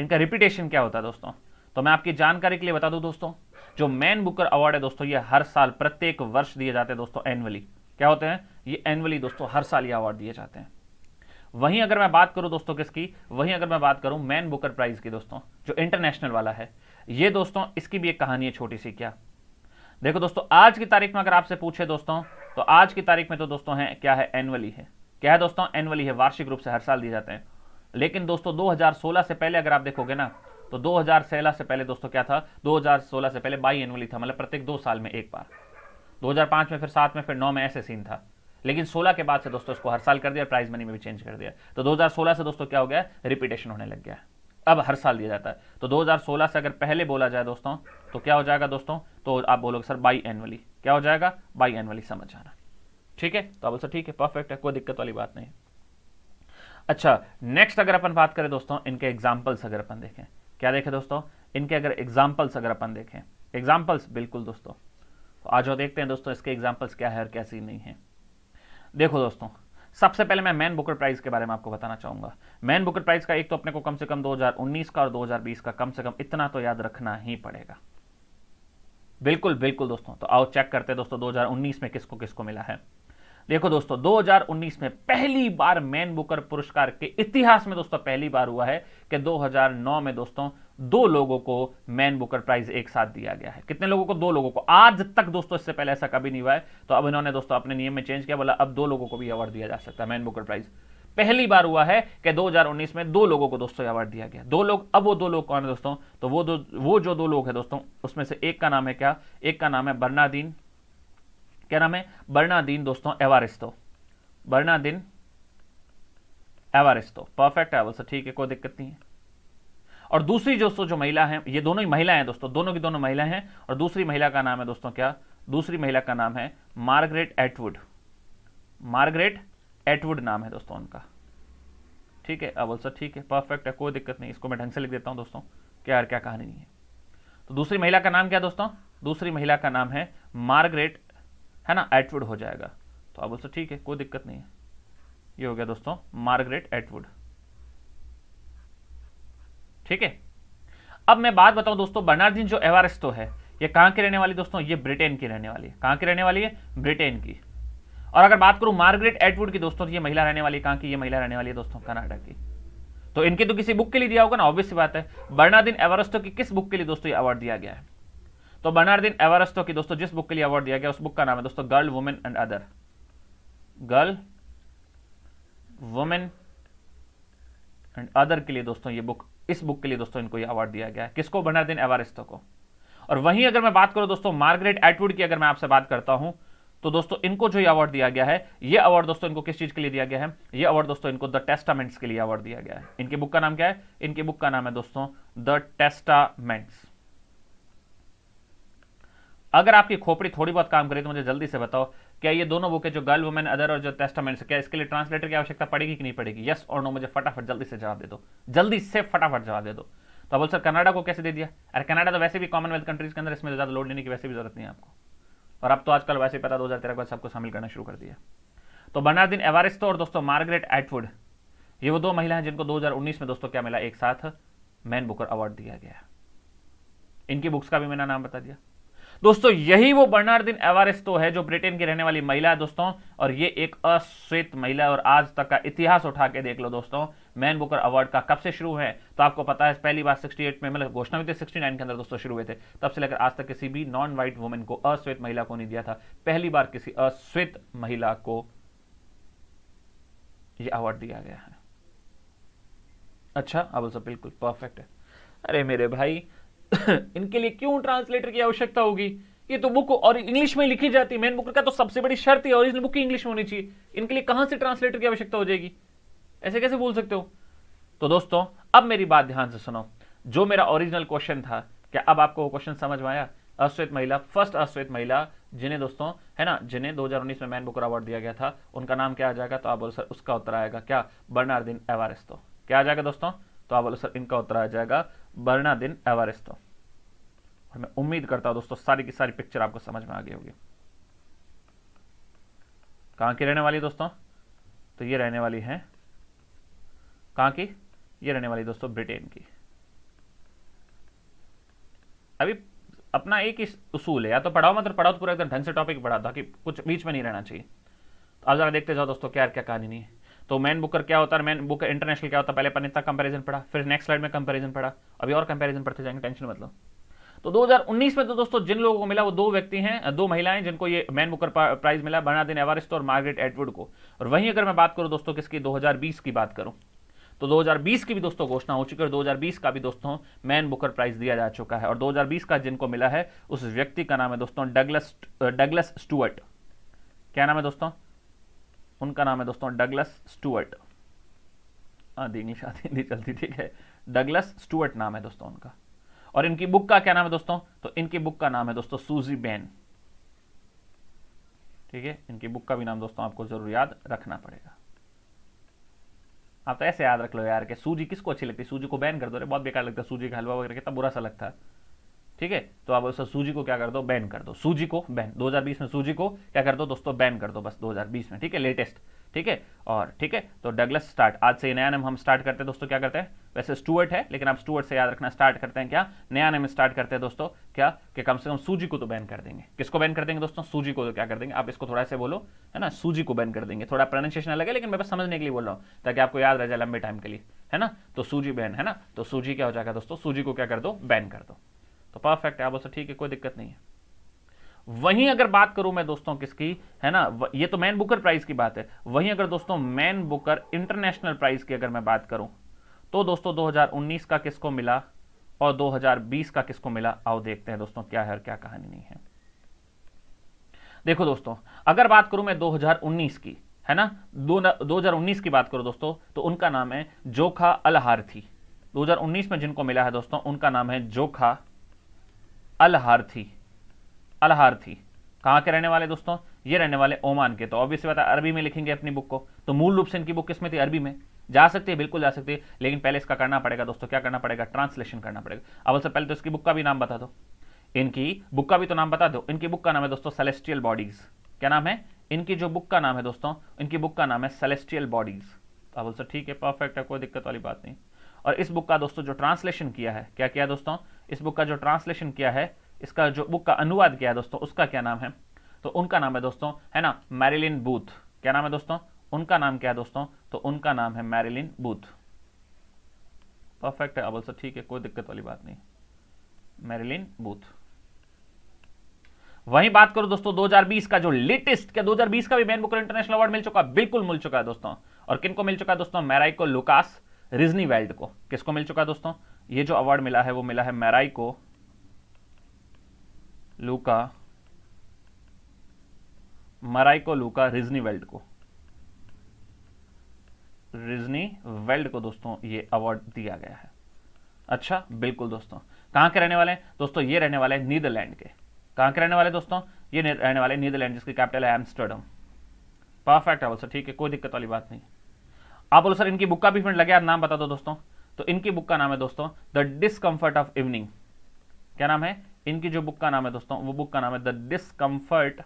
इनका रिपीटेशन क्या होता है दोस्तों तो मैं आपकी जानकारी के लिए बता दूं दोस्तों जो मैन बुकर अवार्ड है दोस्तों ये हर साल प्रत्येक वर्ष दिए जाते हैं दोस्तों एनुअली क्या होते हैं ये एनुअली दोस्तों हर साल ये अवार्ड दिए जाते हैं वहीं अगर मैं बात करूं दोस्तों किसकी वहीं अगर मैं बात करूं मैन बुकर प्राइज की दोस्तों जो इंटरनेशनल वाला है ये दोस्तों इसकी भी एक कहानी है छोटी सी क्या देखो दोस्तों आज की तारीख में अगर आपसे पूछे दोस्तों तो आज की तारीख में तो दोस्तों है क्या है एनुअली है क्या है दोस्तों एनुअली है वार्षिक रूप से हर साल दिए जाते हैं लेकिन दोस्तों 2016 से पहले अगर आप देखोगे ना तो 2016 से पहले दोस्तों क्या था 2016 से पहले बाई एनुअली था मतलब प्रत्येक दो साल में एक बार 2005 में फिर सात में फिर नौ में ऐसे सीन था लेकिन 16 के बाद से दोस्तों इसको हर साल कर दिया प्राइज मनी में भी चेंज कर दिया तो 2016 से दोस्तों क्या हो गया रिपीटेशन होने लग गया अब हर साल दिया जाता है तो 2016 से अगर पहले बोला जाए दोस्तों तो क्या हो जाएगा दोस्तों तो आप बोलोगे सर बाई एनअली क्या हो जाएगा बाई एनअली समझ आना ठीक है तो आप सर ठीक है परफेक्ट है कोई दिक्कत वाली बात नहीं अच्छा नेक्स्ट अगर अपन बात करें दोस्तों इनके एग्जाम्पल्स अगर अपन देखें क्या देखें दोस्तों इनके अगर एग्जाम्पल्स अगर अपन देखें एग्जाम्पल्स बिल्कुल दोस्तों तो आज और देखते हैं दोस्तों इसके एग्जाम्पल्स क्या है और कैसी नहीं है देखो दोस्तों सबसे पहले मैं मैन बुकर प्राइस के बारे में आपको बताना चाहूंगा मैन बुकर प्राइस का एक तो अपने को कम से कम 2019 का और 2020 का कम से कम इतना तो याद रखना ही पड़ेगा बिल्कुल बिल्कुल दोस्तों तो आओ चेक करते हैं दोस्तों 2019 में किसको किसको मिला है देखो दोस्तों 2019 में पहली बार मैन बुकर पुरस्कार के इतिहास में दोस्तों पहली बार हुआ है कि 2009 में दोस्तों दो लोगों को मैन बुकर प्राइज एक साथ दिया गया है कितने लोगों को दो लोगों को आज तक दोस्तों इससे पहले ऐसा कभी नहीं हुआ है तो अब इन्होंने दोस्तों अपने नियम में चेंज किया बोला अब दो लोगों को भी अवार्ड दिया जा सकता है मैन बुकर प्राइज पहली बार हुआ है कि 2019 में दो लोगों को दोस्तों अवार्ड दिया गया दो लोग अब वो दो लोग कौन है दोस्तों तो वो दो वो जो दो लोग हैं दोस्तों उसमें से एक का नाम है क्या एक का नाम है बर्नादीन क्या नाम है बर्नादीन दोस्तों एवारिस्तो बर्नादीन एवारिस्तो परफेक्ट है ठीक है कोई दिक्कत नहीं है और दूसरी दोस्तों जो महिला है ये दोनों ही महिला है दोस्तों दोनों की दोनों महिला है और दूसरी महिला का नाम है दोस्तों क्या दूसरी महिला का नाम है मार्गरेट एटवुड मार्गरेट एटवुड नाम है दोस्तों उनका ठीक है अब सर ठीक है परफेक्ट है कोई दिक्कत नहीं इसको मैं ढंग से लिख देता हूँ दोस्तों क्या यार क्या कहानी नहीं है तो दूसरी महिला का नाम क्या दोस्तों दूसरी महिला का नाम है मार्गरेट है ना एटवुड हो जाएगा तो अब सर ठीक है कोई दिक्कत नहीं है ये हो गया दोस्तों मार्गरेट एटवुड ठीक है अब मैं बात बताऊं दोस्तों बर्नार्डिन जो एवारेस्टो है ये कहां की रहने वाली दोस्तों ये ब्रिटेन की रहने वाली है कहां की रहने वाली है ब्रिटेन की और अगर बात करूं मार्गरेट एटवुड की दोस्तों तो ये महिला रहने वाली कहां की ये महिला रहने वाली है दोस्तों कनाडा की तो इनके तो किसी बुक के लिए दिया होगा ना ऑब्वियस बात है बर्नादिन एवरेस्टो की किस बुक के लिए दोस्तों ये अवार्ड दिया गया है तो बर्नार्डिन एवरेस्टो की दोस्तों जिस बुक के लिए अवार्ड दिया गया उस बुक का नाम है दोस्तों girl woman and other girl woman and other के लिए दोस्तों ये बुक इस बुक के लिए दोस्तों इनको ये अवार्ड दिया गया है किसको बर्नार्डिन एवरेस्टो को और वहीं अगर मैं बात करूं दोस्तों मार्गरेट एटवुड की अगर मैं आपसे बात करता हूं तो दोस्तों इनको जो अवार्ड दिया गया है ये अवार्ड दोस्तों इनको किस चीज के लिए दिया गया है ये अवार्ड दोस्तों इनको द टेस्टामेंट्स के लिए अवार्ड दिया गया है इनके बुक का नाम क्या है इनके बुक का नाम है दोस्तों द टेस्टामेंट्स अगर आपकी खोपड़ी थोड़ी बहुत काम करे तो मुझे जल्दी से बताओ क्या ये दोनों बुक है जो गर्ल वुमेन अदर और जो टेस्टामेंट्स क्या इसके लिए ट्रांसलेटर की आवश्यकता पड़ेगी कि नहीं पड़ेगी यस और नो मुझे फटाफट जल्दी से जवाब दे दो जल्दी से फटाफट जवाब दे दो तो बोल सर कनाडा को कैसे दे दिया अरे कनाडा तो वैसे भी कॉमनवेल्थ कंट्रीज के अंदर इसमें तो ज़्यादा लोड लेने की वैसे भी जरूरत नहीं है आपको और अब तो आजकल वैसे पता दो हज़ार तेरह के बाद सबको शामिल करना शुरू कर दिया तो बर्नार्डिन एवारिस्तो और दोस्तों मार्गरेट एटवुड ये वो दो महिला हैं जिनको 2019 में दोस्तों क्या मिला एक साथ मैन बुकर अवार्ड दिया गया इनकी बुक्स का भी मैंने नाम बता दिया दोस्तों यही वो बर्नार्डिन एवारिस्तो है जो ब्रिटेन की रहने वाली महिला है दोस्तों और ये एक अश्वेत महिला और आज तक का इतिहास उठा के देख लो दोस्तों मैन बुकर अवार्ड का कब से शुरू है तो आपको पता है पहली बार 68 में मतलब घोषणा हुई थी 69 के अंदर दोस्तों शुरू हुए थे तब से लेकर आज तक किसी भी नॉन व्हाइट वुमेन को अश्वेत महिला को नहीं दिया था पहली बार किसी अश्वेत महिला को यह अवार्ड दिया गया है अच्छा अब बिल्कुल परफेक्ट है अरे मेरे भाई इनके लिए क्यों ट्रांसलेटर की आवश्यकता होगी ये तो बुक और इंग्लिश में लिखी जाती है मैन बुक का तो सबसे बड़ी शर्त है और इस बुक की इंग्लिश में होनी चाहिए इनके लिए कहां से ट्रांसलेटर की आवश्यकता हो जाएगी ऐसे कैसे बोल सकते हो तो दोस्तों अब मेरी बात ध्यान से सुनो जो मेरा ओरिजिनल क्वेश्चन था क्या अब आपको वो क्वेश्चन समझ में आया अश्वेत महिला फर्स्ट अश्वेत महिला जिन्हें दोस्तों है ना जिन्हें 2019 में मैन बुकर अवार्ड दिया गया था उनका नाम क्या आ जाएगा तो आप बोलो सर उसका उत्तर आएगा क्या बर्नार्दिन एवारेस्तो क्या आ जाएगा दोस्तों तो आप बोलो सर इनका उत्तर आ जाएगा बर्नार्दिन एवारेस्तो और मैं उम्मीद करता हूं दोस्तों सारी की सारी पिक्चर आपको समझ में आ गई होगी कहां की रहने वाली दोस्तों तो ये रहने वाली है कहां की ये रहने वाली दोस्तों ब्रिटेन की अभी अपना एक ही उसूल है या तो पढ़ाओ मतलब पढ़ाओ तो पूरा एकदम ढंग से टॉपिक पढ़ा था कि कुछ बीच में नहीं रहना चाहिए तो आप जरा देखते जाओ दोस्तों क्या क्या कहानी नहीं तो मैन बुकर क्या होता है मैन बुकर इंटरनेशनल क्या होता है पहले अपन इतना कंपेरिजन पढ़ा फिर नेक्स्ट स्लाइड में कंपेरिजन पढ़ा अभी और कंपेरिजन पढ़ते जाएंगे टेंशन मतलब तो 2019 में तो दोस्तों जिन लोगों को मिला वो दो व्यक्ति हैं दो महिलाएं जिनको ये मैन बुकर प्राइज मिला बना दिन एवरिस्ट और मार्गरेट एडवुड को और वहीं अगर मैं बात करूं दोस्तों किसकी 2020 की बात करूं तो 2020 की भी दोस्तों घोषणा हो चुकी है और 2020 का भी दोस्तों मैन बुकर प्राइज दिया जा चुका है और 2020 का जिनको मिला है उस व्यक्ति का नाम है दोस्तों डगलस डगलस स्टूअर्ट क्या नाम है दोस्तों उनका नाम है दोस्तों डगलस स्टूअर्ट आधी हाँ, शादी नहीं चलती ठीक है डगलस स्टूअर्ट नाम है दोस्तों उनका और इनकी बुक का क्या नाम है दोस्तों तो इनकी बुक का नाम है दोस्तों सूजी बैन ठीक है इनकी बुक का भी नाम दोस्तों आपको जरूर याद रखना पड़ेगा आप तो ऐसे याद रख लो यार कि सूजी किसको अच्छी लगती है सूजी को बैन कर दो अरे बहुत बेकार लगता है सूजी का हलवा वगैरह कितना बुरा सा लगता है ठीक है तो आप उस सूजी को क्या कर दो बैन कर दो सूजी को बैन 2020 में सूजी को क्या कर दो दोस्तों बैन कर दो बस 2020 में ठीक है लेटेस्ट ठीक है और ठीक है तो डगलस स्टार्ट आज से नया नेम हम स्टार्ट करते हैं दोस्तों क्या करते हैं वैसे स्टूअर्ट है लेकिन आप स्टूअर्ट से याद रखना स्टार्ट करते हैं क्या नया नेम स्टार्ट करते हैं दोस्तों क्या कि कम से कम सूजी को तो बैन कर देंगे किसको बैन कर देंगे दोस्तों सूजी को तो क्या कर देंगे आप इसको थोड़ा से बोलो है ना सूजी को बैन कर देंगे थोड़ा प्रोनाउंसिएशन अलग है लेकिन मैं बस समझने के लिए बोल रहा हूँ ताकि आपको याद रह जाए लंबे टाइम के लिए है ना तो सूजी बैन है ना तो सूजी क्या हो जाएगा दोस्तों सूजी को क्या कर दो बैन कर दो तो परफेक्ट है आप उससे तो ठीक है कोई दिक्कत नहीं है वहीं अगर बात करूं मैं दोस्तों किसकी है ना ये तो मैन बुकर प्राइज की बात है वहीं अगर दोस्तों मैन बुकर इंटरनेशनल प्राइस की अगर मैं बात करूं तो दोस्तों 2019 का किसको मिला और 2020 का किसको मिला आओ देखते हैं दोस्तों क्या है और क्या कहानी नहीं है देखो दोस्तों अगर बात करूं मैं 2019 की है ना दो, की बात करूं दोस्तों तो उनका नाम है जोखा अलहारथी 2019 में जिनको मिला है दोस्तों उनका नाम है जोखा अलहारथी अलहार थी कहाँ के रहने वाले दोस्तों ये रहने वाले ओमान के तो ऑब्वियसली बात है अरबी में लिखेंगे अपनी बुक को तो मूल रूप से इनकी बुक किसमें थी अरबी में जा सकती है बिल्कुल जा सकती है लेकिन पहले इसका करना पड़ेगा दोस्तों क्या करना पड़ेगा ट्रांसलेशन करना पड़ेगा अब सबसे पहले तो इसकी बुक का भी नाम बता दो इनकी बुक का भी तो नाम बता दो इनकी बुक का नाम है दोस्तों सेलेस्ट्रियल बॉडीज क्या नाम है इनकी जो बुक का नाम है दोस्तों इनकी बुक का नाम है सेलेस्ट्रियल बॉडीज तो अब सर ठीक है परफेक्ट है कोई दिक्कत वाली बात नहीं और इस बुक का दोस्तों जो ट्रांसलेशन किया है क्या किया दोस्तों इस बुक का जो ट्रांसलेशन किया है इसका जो बुक का अनुवाद किया है दोस्तों उसका क्या नाम है तो उनका नाम है दोस्तों है ना मैरिलिन बूथ क्या नाम है दोस्तों उनका नाम क्या है दोस्तों तो उनका नाम है मैरिलिन बूथ परफेक्ट है अब सर ठीक है कोई दिक्कत वाली बात नहीं मैरिलिन बूथ वहीं बात करो दोस्तों 2020 का जो लेटेस्ट क्या 2020 का भी मेन बुकर इंटरनेशनल अवार्ड मिल चुका है बिल्कुल मिल चुका है दोस्तों और किनको मिल चुका है दोस्तों मैराइको लुकास रिजनी वेल्ड को किसको मिल चुका है दोस्तों ये जो अवार्ड मिला है वो मिला है मैराइको लूका मराइको लूका रिजनी वेल्ड को रिजनी वेल्ड को दोस्तों ये अवार्ड दिया गया है अच्छा बिल्कुल दोस्तों कहां के रहने वाले हैं दोस्तों ये रहने वाले हैं नीदरलैंड के कहां के रहने वाले दोस्तों ये रहने वाले नीदरलैंड जिसकी कैपिटल है एम्स्टर्डम परफेक्ट है बोल सर ठीक है कोई दिक्कत वाली बात नहीं आप बोलो सर इनकी बुक का भी मिनट लगे नाम बता दो दोस्तों तो इनकी बुक का नाम है दोस्तों द डिसकंफर्ट ऑफ इवनिंग क्या नाम है इनकी जो बुक का नाम है दोस्तों वो बुक का नाम है the discomfort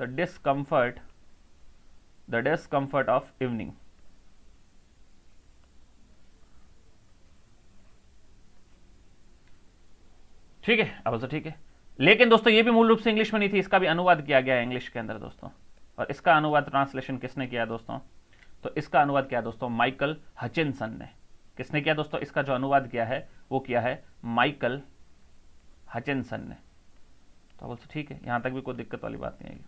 the discomfort the discomfort of evening ठीक है अब तो ठीक है लेकिन दोस्तों ये भी मूल रूप से इंग्लिश में नहीं थी इसका भी अनुवाद किया गया है इंग्लिश के अंदर दोस्तों और इसका अनुवाद ट्रांसलेशन किसने किया दोस्तों तो इसका अनुवाद किया दोस्तों माइकल हचिनसन ने किसने किया दोस्तों इसका जो अनुवाद किया है वो किया है माइकल हचिनसन ने तो बोल ठीक है यहाँ तक भी कोई दिक्कत वाली बात नहीं आएगी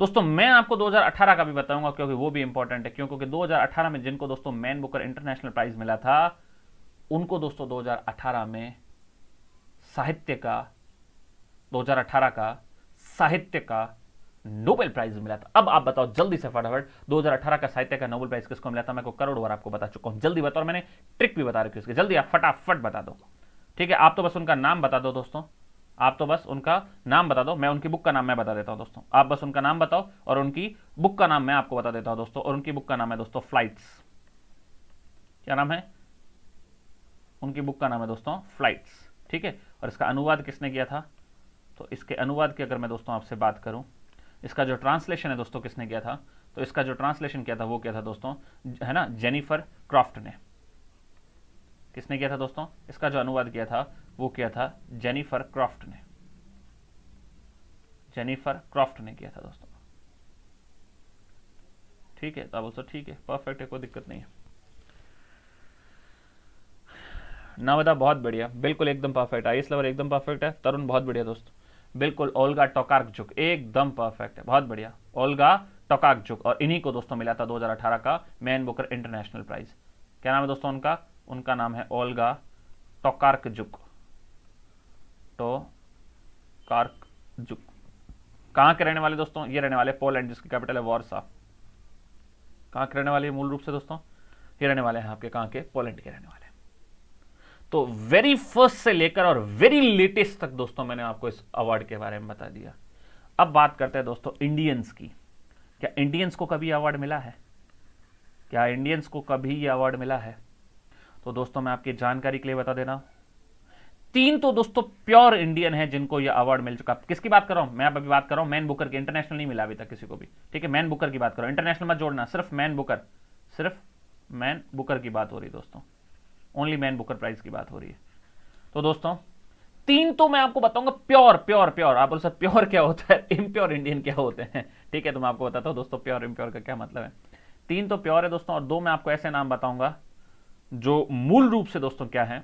दोस्तों मैं आपको 2018 का भी बताऊंगा क्योंकि वो भी इंपॉर्टेंट है क्योंकि 2018 में जिनको दोस्तों मैन बुकर इंटरनेशनल प्राइज मिला था उनको दोस्तों 2018 में साहित्य का 2018 का साहित्य का नोबेल प्राइज मिला था अब आप बताओ जल्दी से फटाफट 2018 का साहित्य का नोबेल प्राइज किसको मिला था मैं को करोड़ बार आपको बता चुका हूं जल्दी बताओ मैंने ट्रिक भी बता रखी उसकी जल्दी आप फटाफट बता दो ठीक है आप तो बस उनका नाम बता दो दोस्तों आप तो बस उनका नाम बता दो मैं उनकी बुक का नाम मैं बता देता हूँ दोस्तों आप बस उनका नाम बताओ और उनकी बुक का नाम मैं आपको बता देता हूँ दोस्तों और उनकी बुक का नाम है दोस्तों फ्लाइट्स क्या नाम है उनकी बुक का नाम है दोस्तों फ्लाइट्स ठीक है और इसका अनुवाद किसने किया था तो इसके अनुवाद की अगर मैं दोस्तों आपसे बात करूं इसका जो ट्रांसलेशन है दोस्तों किसने किया था तो इसका जो ट्रांसलेशन किया था वो किया था दोस्तों है ना जेनिफर क्रॉफ्ट ने किसने किया था दोस्तों इसका जो अनुवाद किया था वो किया था जेनिफर क्रॉफ्ट ने जेनिफर क्रॉफ्ट ने किया था दोस्तों ठीक है तो दोस्तों ठीक है परफेक्ट है कोई दिक्कत नहीं है नवदा बहुत बढ़िया बिल्कुल एकदम परफेक्ट है आइस लवर एकदम परफेक्ट है तरुण बहुत बढ़िया दोस्तों बिल्कुल ओल्गा टोकार्कजुक एकदम परफेक्ट है बहुत बढ़िया ओल्गा टोकार्कजुक और इन्हीं को दोस्तों मिला था 2018 का मैन बुकर इंटरनेशनल प्राइज क्या नाम है दोस्तों उनका उनका नाम है ओल्गा टो कार्क कार्कजुक कहाँ के रहने वाले दोस्तों ये रहने वाले पोलैंड जिसकी कैपिटल है वॉरसा कहाँ के रहने वाले मूल रूप से दोस्तों ये रहने वाले हैं आपके कहाँ के पोलैंड के रहने वाले तो वेरी फर्स्ट से लेकर और वेरी लेटेस्ट तक दोस्तों मैंने आपको इस अवार्ड के बारे में बता दिया अब बात करते हैं दोस्तों इंडियंस की क्या इंडियंस को कभी अवार्ड मिला है क्या इंडियंस को कभी ये अवार्ड मिला है तो दोस्तों मैं आपकी जानकारी के लिए बता देना तीन तो दोस्तों प्योर इंडियन है जिनको यह अवार्ड मिल चुका किसकी बात कर रहा हूं मैं अभी बात कर रहा हूं मैन बुकर की इंटरनेशनल नहीं मिला अभी तक किसी को भी ठीक है मैन बुकर की बात करो इंटरनेशनल मत जोड़ना सिर्फ मैन बुकर सिर्फ मैन बुकर की बात हो रही है दोस्तों ओनली मैन बुकर प्राइज की बात हो रही है तो दोस्तों तीन तो मैं आपको बताऊंगा प्योर प्योर प्योर आप बोल सर प्योर क्या होता है इम्प्योर इंडियन क्या होते हैं ठीक है तो मैं आपको बताता हूँ दोस्तों प्योर इम्प्योर का क्या मतलब है तीन तो प्योर है दोस्तों और दो मैं आपको ऐसे नाम बताऊंगा जो मूल रूप से दोस्तों क्या है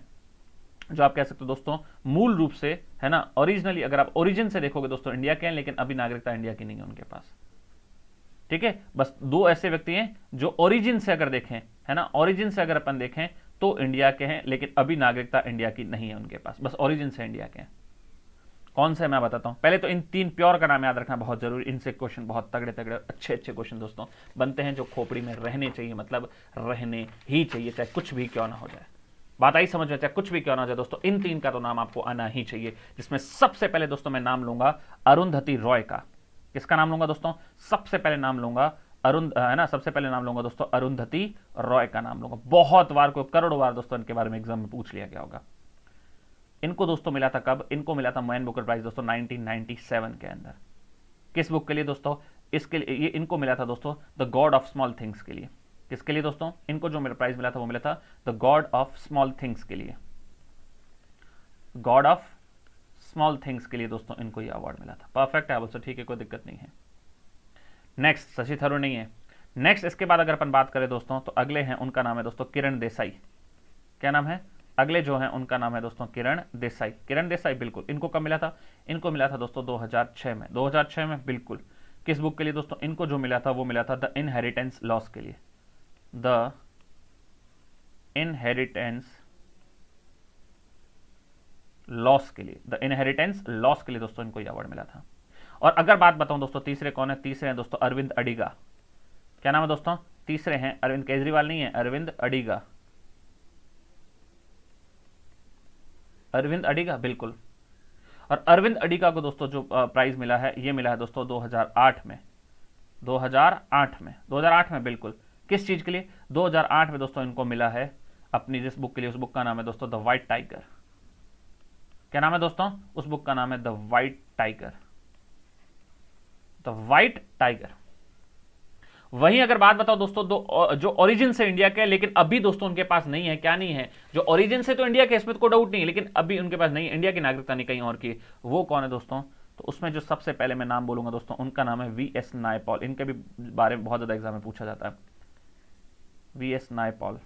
जो आप कह सकते हो दोस्तों मूल रूप से है ना ओरिजिनली अगर आप ओरिजिन से देखोगे दोस्तों इंडिया के हैं लेकिन अभी नागरिकता इंडिया की नहीं है उनके पास ठीक है बस दो ऐसे व्यक्ति हैं जो ओरिजिन से अगर देखें है ना ओरिजिन से अगर अपन देखें तो इंडिया के हैं लेकिन अभी नागरिकता इंडिया की नहीं है उनके पास बस ओरिजिन से इंडिया के हैं कौन सा है मैं बताता हूँ पहले तो इन तीन प्योर का नाम याद रखना बहुत जरूरी इनसे क्वेश्चन बहुत तगड़े तगड़े अच्छे अच्छे क्वेश्चन दोस्तों बनते हैं जो खोपड़ी में रहने चाहिए मतलब रहने ही चाहिए चाहे कुछ भी क्यों ना हो जाए बात आई समझ में चाहे कुछ भी क्यों ना हो जाए दोस्तों इन तीन का तो नाम आपको आना ही चाहिए जिसमें सबसे पहले दोस्तों मैं नाम लूंगा अरुंधति रॉय का किसका नाम लूंगा दोस्तों सबसे पहले नाम लूंगा अरुण है ना सबसे पहले नाम लूंगा दोस्तों अरुंधति रॉय का नाम लूंगा बहुत बार को करोड़ों बार दोस्तों इनके बारे में एग्जाम में पूछ लिया गया होगा इनको दोस्तों मिला था कब इनको मिला था मैन बुकर प्राइज दोस्तों 1997 के अंदर किस बुक के लिए दोस्तों इसके लिए ये इनको मिला था दोस्तों the God of Small Things के लिए किसके लिए दोस्तों इनको जो मेरा प्राइज मिला था वो मिला था the God of Small Things के लिए गॉड ऑफ स्मॉल थिंग्स के लिए दोस्तों इनको ये अवार्ड मिला था परफेक्ट है बोलते ठीक है कोई दिक्कत नहीं है नेक्स्ट शशि थरूर नहीं है नेक्स्ट इसके बाद अगर अपन बात करें दोस्तों तो अगले हैं उनका नाम है दोस्तों किरण देसाई क्या नाम है अगले जो है उनका नाम है दोस्तों किरण देसाई किरण देसाई बिल्कुल इनको कब मिला था इनको मिला था दोस्तों 2006 में 2006 में बिल्कुल किस बुक के लिए दोस्तों इनको जो मिला था वो मिला था द इनहेरिटेंस लॉस के लिए द इनहेरिटेंस लॉस के लिए द इनहेरिटेंस लॉस के लिए दोस्तों इनको यह अवार्ड मिला था और अगर बात बताऊं दोस्तों तीसरे कौन है तीसरे हैं दोस्तों अरविंद अडिगा क्या नाम है दोस्तों तीसरे हैं अरविंद केजरीवाल नहीं है अरविंद अडिगा अरविंद अडिगा बिल्कुल और अरविंद अडिगा को दोस्तों जो प्राइज मिला है ये मिला है दोस्तों 2008 में 2008 में 2008 में बिल्कुल किस चीज़ के लिए 2008 में दोस्तों इनको मिला है अपनी जिस बुक के लिए उस बुक का नाम है दोस्तों द वाइट टाइगर क्या नाम है दोस्तों उस बुक का नाम है the White Tiger the White Tiger वहीं अगर बात बताओ दोस्तों दो जो ओरिजिन से इंडिया के लेकिन अभी दोस्तों उनके पास नहीं है क्या नहीं है जो ओरिजिन से तो इंडिया के इसमें तो को डाउट नहीं है लेकिन अभी उनके पास नहीं इंडिया की नागरिकता नहीं कहीं और की वो कौन है दोस्तों तो उसमें जो सबसे पहले मैं नाम बोलूंगा दोस्तों उनका नाम है वी एस नायपॉल इनके भी बारे में बहुत ज़्यादा एग्जाम में पूछा जाता है वी एस नायपॉल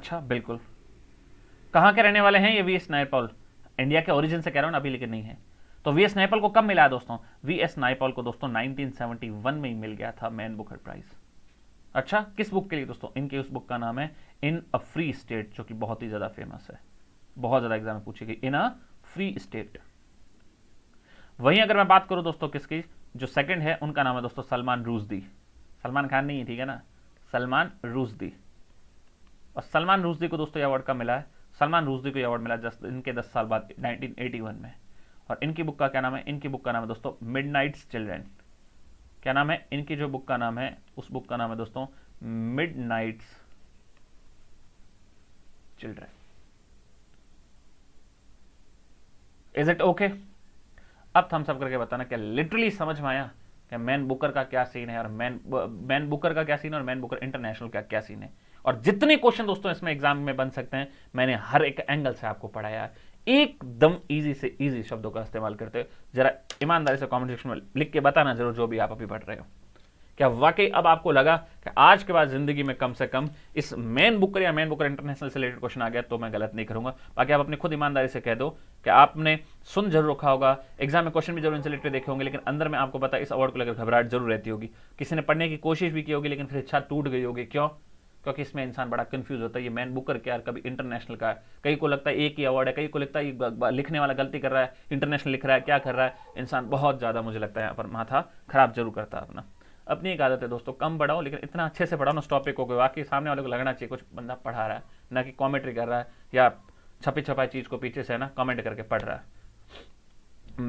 अच्छा बिल्कुल कहां के रहने वाले हैं ये वी एस नायपॉल इंडिया के ओरिजिन से कह रहा हूं अभी लेकिन नहीं है तो वी एस नाइपल को कब मिला है दोस्तों वी एस नाइपल को दोस्तों 1971 में ही मिल गया था मैन बुकर प्राइज अच्छा किस बुक के लिए दोस्तों इनके उस बुक का नाम है इन अ फ्री स्टेट जो कि बहुत ही ज्यादा फेमस है बहुत ज्यादा एग्जाम में पूछी गई इन अ फ्री स्टेट वहीं अगर मैं बात करूं दोस्तों किसकी जो सेकंड है उनका नाम है दोस्तों सलमान रूजदी सलमान खान नहीं है ठीक है ना सलमान रूजदी और सलमान रूजदी को दोस्तों अवार्ड का मिला है सलमान रूजदी को अवार्ड मिला जस्ट इनके दस साल बाद 1981 में और इनकी बुक का क्या नाम है इनकी बुक का नाम है दोस्तों मिडनाइट्स चिल्ड्रन क्या नाम है इनकी जो बुक का नाम है उस बुक का नाम है दोस्तों Midnight's Children is it okay अब हम सब करके बताना क्या लिटरली समझ में आया कि मैन बुकर का क्या सीन है और मैन मैन बुकर का क्या सीन है और मैन बुकर इंटरनेशनल का क्या सीन है और जितने क्वेश्चन दोस्तों इसमें एग्जाम में बन सकते हैं मैंने हर एक एंगल से आपको पढ़ाया है एकदम इजी से इजी शब्दों का इस्तेमाल करते हो जरा ईमानदारी से कमेंट सेक्शन में लिख के बताना जरूर जो भी आप अभी पढ़ रहे हो क्या वाकई अब आपको लगा कि आज के बाद जिंदगी में कम से कम इस मेन बुक या मेन बुक इंटरनेशनल से रिलेटेड क्वेश्चन आ गया तो मैं गलत नहीं करूंगा बाकी आप अपने खुद ईमानदारी से कह दो कि आपने सुन जरूर रखा होगा एग्जाम में क्वेश्चन भी जरूर इनसे रिलेटेड देखे होंगे लेकिन अंदर में आपको पता इस अवार्ड को लेकर घबराहट जरूर रहती होगी किसी ने पढ़ने की कोशिश भी की होगी लेकिन फिर इच्छा टूट गई होगी क्यों क्योंकि इसमें इंसान बड़ा कंफ्यूज होता है ये मैन बुकर क्या कभी इंटरनेशनल का है कई को लगता है एक ही अवार्ड है कई को लगता है लिखने वाला गलती कर रहा है इंटरनेशनल लिख रहा है क्या कर रहा है इंसान बहुत ज़्यादा मुझे लगता है यहाँ पर माथा खराब जरूर करता है अपना अपनी एक आदत है दोस्तों कम पढ़ाओ लेकिन इतना अच्छे से पढ़ाओ ना उस टॉपिक को वाकई सामने वाले को लगना चाहिए कुछ बंदा पढ़ा रहा है ना कि कॉमेंट्री कर रहा है या छपी छपाई चीज़ को पीछे से है ना कॉमेंट करके पढ़ रहा है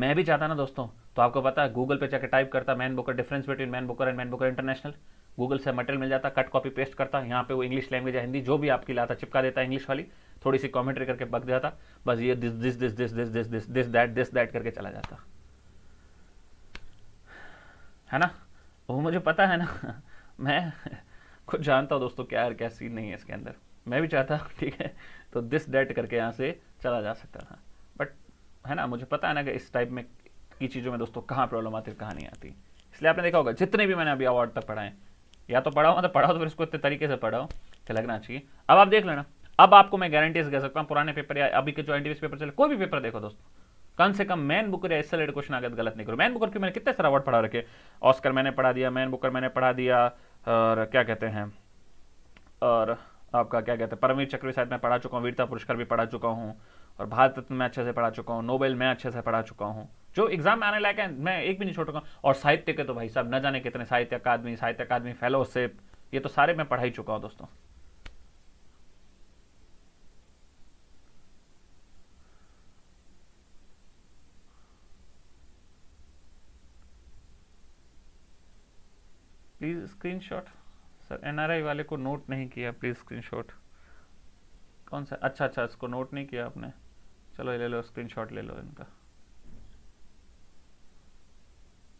मैं भी चाहता ना दोस्तों तो आपको पता है गूगल पे जाकर टाइप करता Man Booker difference between Man Booker and Man Booker International Google से मटेरियल मिल जाता कट कॉपी पेस्ट करता यहाँ पे वो इंग्लिश लैंग्वेज या हिंदी जो भी आपकी लाता चिपका देता इंग्लिश वाली थोड़ी सी कॉमेंट्री करके बक जाता बस ये this this this this this this this this that this that करके चला जाता है ना वो मुझे पता है ना मैं खुद जानता हूँ दोस्तों क्या यार क्या सीन नहीं है इसके अंदर मैं भी चाहता ठीक है तो दिस डेट करके यहाँ से चला जा सकता था बट है ना मुझे पता है ना कि इस टाइप में की चीज़ों में दोस्तों कहाँ प्रॉब्लम आती है कहाँ नहीं आती इसलिए आपने देखा होगा जितने भी मैंने अभी अवार्ड तक पढ़ाए या तो पढ़ाओ मतलब पढ़ाओ तो फिर इसको इतने तरीके से पढ़ाओ कि तो लगना चाहिए अब आप देख लेना अब आपको मैं गारंटीज कह सकता हूँ पुराने पेपर या अभी के जो एन पेपर चले कोई भी पेपर देखो दोस्तों कम से कम मैन बुक या इससे रिलेटेड क्वेश्चन आगे गलत नहीं करो मैन बुकर क्यों मैंने कितने सारा वर्ड पढ़ा रखे ऑस्कर मैंने पढ़ा दिया मैन बुकर मैंने पढ़ा दिया और क्या कहते हैं और आपका क्या कहते हैं परमवीर चक्र शायद मैं पढ़ा चुका हूँ वीरता पुरस्कार भी पढ़ा चुका हूँ और भारत रत्न में अच्छे से पढ़ा चुका हूँ नोबेल मैं अच्छे से पढ़ा चुका हूँ जो एग्जाम में आने लायक है मैं एक भी नहीं छोड़ूंगा और साहित्य के तो भाई साहब न जाने कितने साहित्य अकादमी साहित्य अकादमी फेलोशिप ये तो सारे मैं पढ़ा ही चुका हूं दोस्तों प्लीज स्क्रीनशॉट सर एनआरआई वाले को नोट नहीं किया प्लीज स्क्रीनशॉट कौन सा अच्छा अच्छा इसको नोट नहीं किया आपने चलो ले लो स्क्रीनशॉट ले लो इनका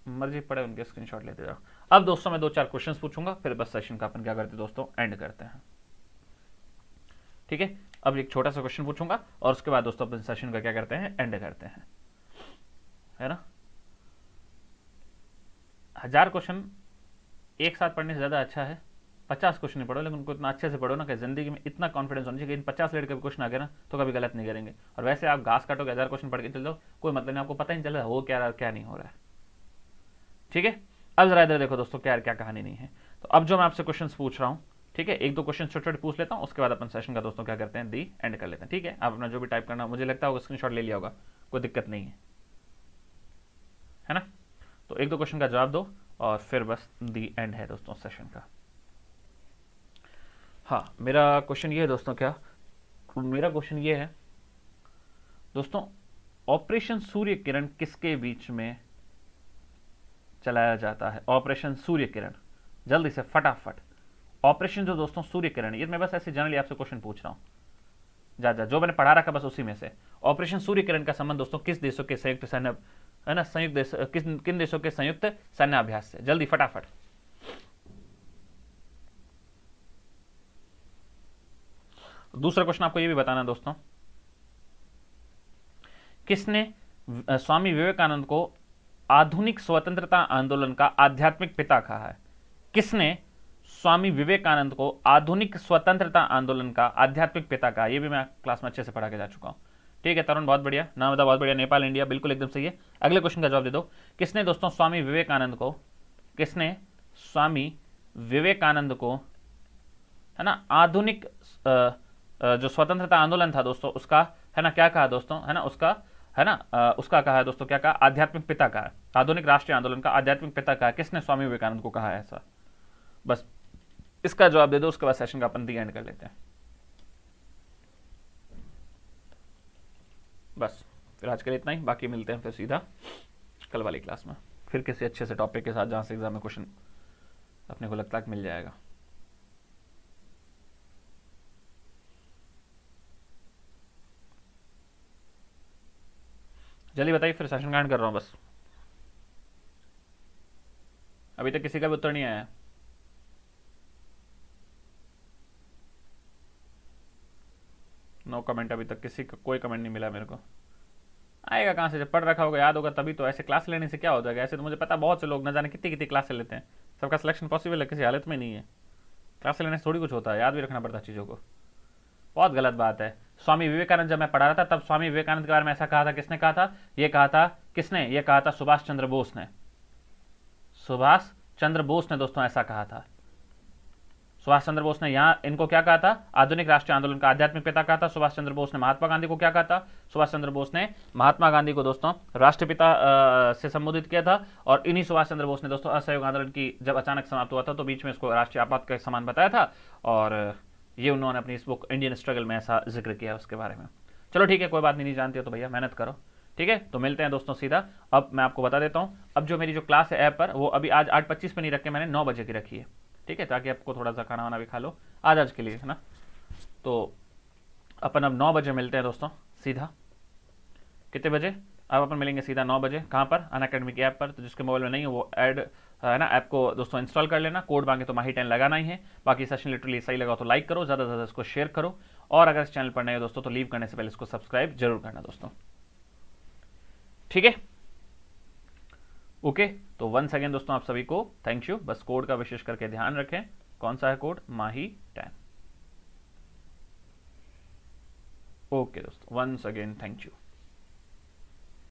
मर्जी पड़े उनके स्क्रीनशॉट लेते जाओ अब दोस्तों मैं दो चार क्वेश्चन पूछूंगा फिर बस सेशन का अपन क्या करते दोस्तों एंड करते हैं ठीक है अब एक छोटा सा क्वेश्चन पूछूंगा और उसके बाद दोस्तों अपन सेशन का क्या करते हैं एंड करते हैं है ना हजार क्वेश्चन एक साथ पढ़ने से ज़्यादा अच्छा है पचास क्वेश्चन पढ़ो लेकिन उनको इतना अच्छे से पढ़ो ना कि जिंदगी में इतना कॉन्फिडेंस होना चाहिए कि इन पचास लेट के क्वेश्चन आ गए ना तो कभी गलत नहीं करेंगे और वैसे आप घास काटोगे हज़ार क्वेश्चन पढ़ के चल जाओ कोई मतलब नहीं आपको पता नहीं चल रहा हो क्या रहा क्या नहीं हो रहा है ठीक है अब जरा इधर देखो दोस्तों क्या क्या कहानी नहीं है तो अब जो मैं आपसे क्वेश्चन पूछ रहा हूँ ठीक है एक दो क्वेश्चन छोटे छोटे पूछ लेता हूँ उसके बाद अपन सेशन का दोस्तों क्या करते हैं दी एंड कर लेते हैं ठीक है आप अपना जो भी टाइप करना मुझे लगता होगा स्क्रीनशॉट ले लिया होगा कोई दिक्कत नहीं है है ना तो एक दो क्वेश्चन का जवाब दो और फिर बस दी एंड है दोस्तों सेशन का हाँ मेरा क्वेश्चन ये है दोस्तों क्या मेरा क्वेश्चन ये है दोस्तों ऑपरेशन सूर्य किरण किसके बीच में चलाया जाता है ऑपरेशन सूर्य किरण जल्दी से फटाफट ऑपरेशन जो दोस्तों सूर्य किरण ये मैं बस ऐसे जनरली आपसे क्वेश्चन पूछ रहा हूँ जा जा जो मैंने पढ़ा रखा बस उसी में से ऑपरेशन सूर्य किरण का संबंध दोस्तों किस देशों के संयुक्त सैन्य है ना संयुक्त देश किस किन देशों के संयुक्त सैन्य अभ्यास से जल्दी फटाफट दूसरा क्वेश्चन आपको ये भी बताना दोस्तों किसने स्वामी विवेकानंद को आधुनिक स्वतंत्रता आंदोलन का आध्यात्मिक पिता कहा है किसने स्वामी विवेकानंद को आधुनिक स्वतंत्रता आंदोलन का आध्यात्मिक पिता कहा यह भी मैं क्लास में अच्छे से पढ़ा के जा चुका हूं ठीक है तरुण बहुत बढ़िया नाम बता बहुत बढ़िया नेपाल इंडिया बिल्कुल एकदम सही है अगले क्वेश्चन का जवाब दे दो किसने दोस्तों स्वामी विवेकानंद को किसने स्वामी विवेकानंद को है ना आधुनिक जो स्वतंत्रता आंदोलन था दोस्तों उसका है ना क्या कहा दोस्तों है ना उसका है ना आ, उसका कहा है दोस्तों क्या कहा आध्यात्मिक पिता कहा आधुनिक राष्ट्रीय आंदोलन का आध्यात्मिक पिता कहा किसने स्वामी विवेकानंद को कहा है ऐसा बस इसका जवाब दे दो उसके बाद सेशन का अपन दी एंड कर लेते हैं बस फिर आज के लिए इतना ही बाकी मिलते हैं फिर सीधा कल वाली क्लास में फिर किसी अच्छे से टॉपिक के साथ जहाँ से एग्जाम में क्वेश्चन अपने को लगता है मिल जाएगा जल्दी बताइए फिर सेशन कांड कर रहा हूँ बस अभी तक किसी का भी उत्तर नहीं आया नो कमेंट अभी तक किसी का कोई कमेंट नहीं मिला मेरे को आएगा कहाँ से जब पढ़ रखा होगा याद होगा तभी तो ऐसे क्लास लेने से क्या हो जाएगा ऐसे तो मुझे पता बहुत से लोग न जाने कितनी कितनी क्लासे लेते हैं सबका सिलेक्शन पॉसिबल है किसी हालत में नहीं है क्लास लेने से थोड़ी कुछ होता है याद भी रखना पड़ता है चीज़ों को बहुत गलत बात है स्वामी विवेकानंद जब मैं पढ़ा रहा था तब स्वामी विवेकानंद के बारे में ऐसा कहा था किसने कहा था यह कहा था किसने यह कहा था सुभाष चंद्र बोस ने सुभाष चंद्र बोस ने दोस्तों ऐसा कहा था सुभाष चंद्र बोस ने यहाँ इनको क्या कहा था आधुनिक राष्ट्रीय आंदोलन का आध्यात्मिक पिता कहा था सुभाष चंद्र बोस ने महात्मा गांधी को क्या कहा था सुभाष चंद्र बोस ने महात्मा गांधी को दोस्तों राष्ट्रपिता से संबोधित किया था और इन्हीं सुभाष चंद्र बोस ने दोस्तों असहयोग आंदोलन की जब अचानक समाप्त हुआ था तो बीच में इसको राष्ट्रीय आपात का समान बताया था और ये उन्होंने अपनी इस बुक इंडियन स्ट्रगल में ऐसा जिक्र किया उसके बारे में चलो ठीक है कोई बात नहीं, नहीं जानती हो तो भैया मेहनत करो ठीक है तो मिलते हैं दोस्तों सीधा अब मैं आपको बता देता हूँ अब जो मेरी जो क्लास है ऐप पर वो अभी आज आठ पच्चीस पर नहीं रखे मैंने नौ बजे की रखी है ठीक है ताकि आपको थोड़ा सा खाना वाना भी खा लो आज आज के लिए है ना तो अपन अब नौ बजे मिलते हैं दोस्तों सीधा कितने बजे अब अपन मिलेंगे सीधा नौ बजे कहाँ पर अन अकेडमी ऐप पर तो जिसके मोबाइल में नहीं है वो एड है ना ऐप को दोस्तों इंस्टॉल कर लेना कोड मांगे तो माही टेन लगाना ही है बाकी सेशन लिटरली सही लगा तो लाइक करो ज़्यादा से ज़्यादा इसको शेयर करो और अगर इस चैनल पर नए हो दोस्तों तो लीव करने से पहले इसको सब्सक्राइब जरूर करना दोस्तों ठीक है ओके तो वन सेकेंड दोस्तों आप सभी को थैंक यू बस कोड का विशेष करके ध्यान रखें कौन सा है कोड माही टेन ओके दोस्तों वंस अगेन थैंक यू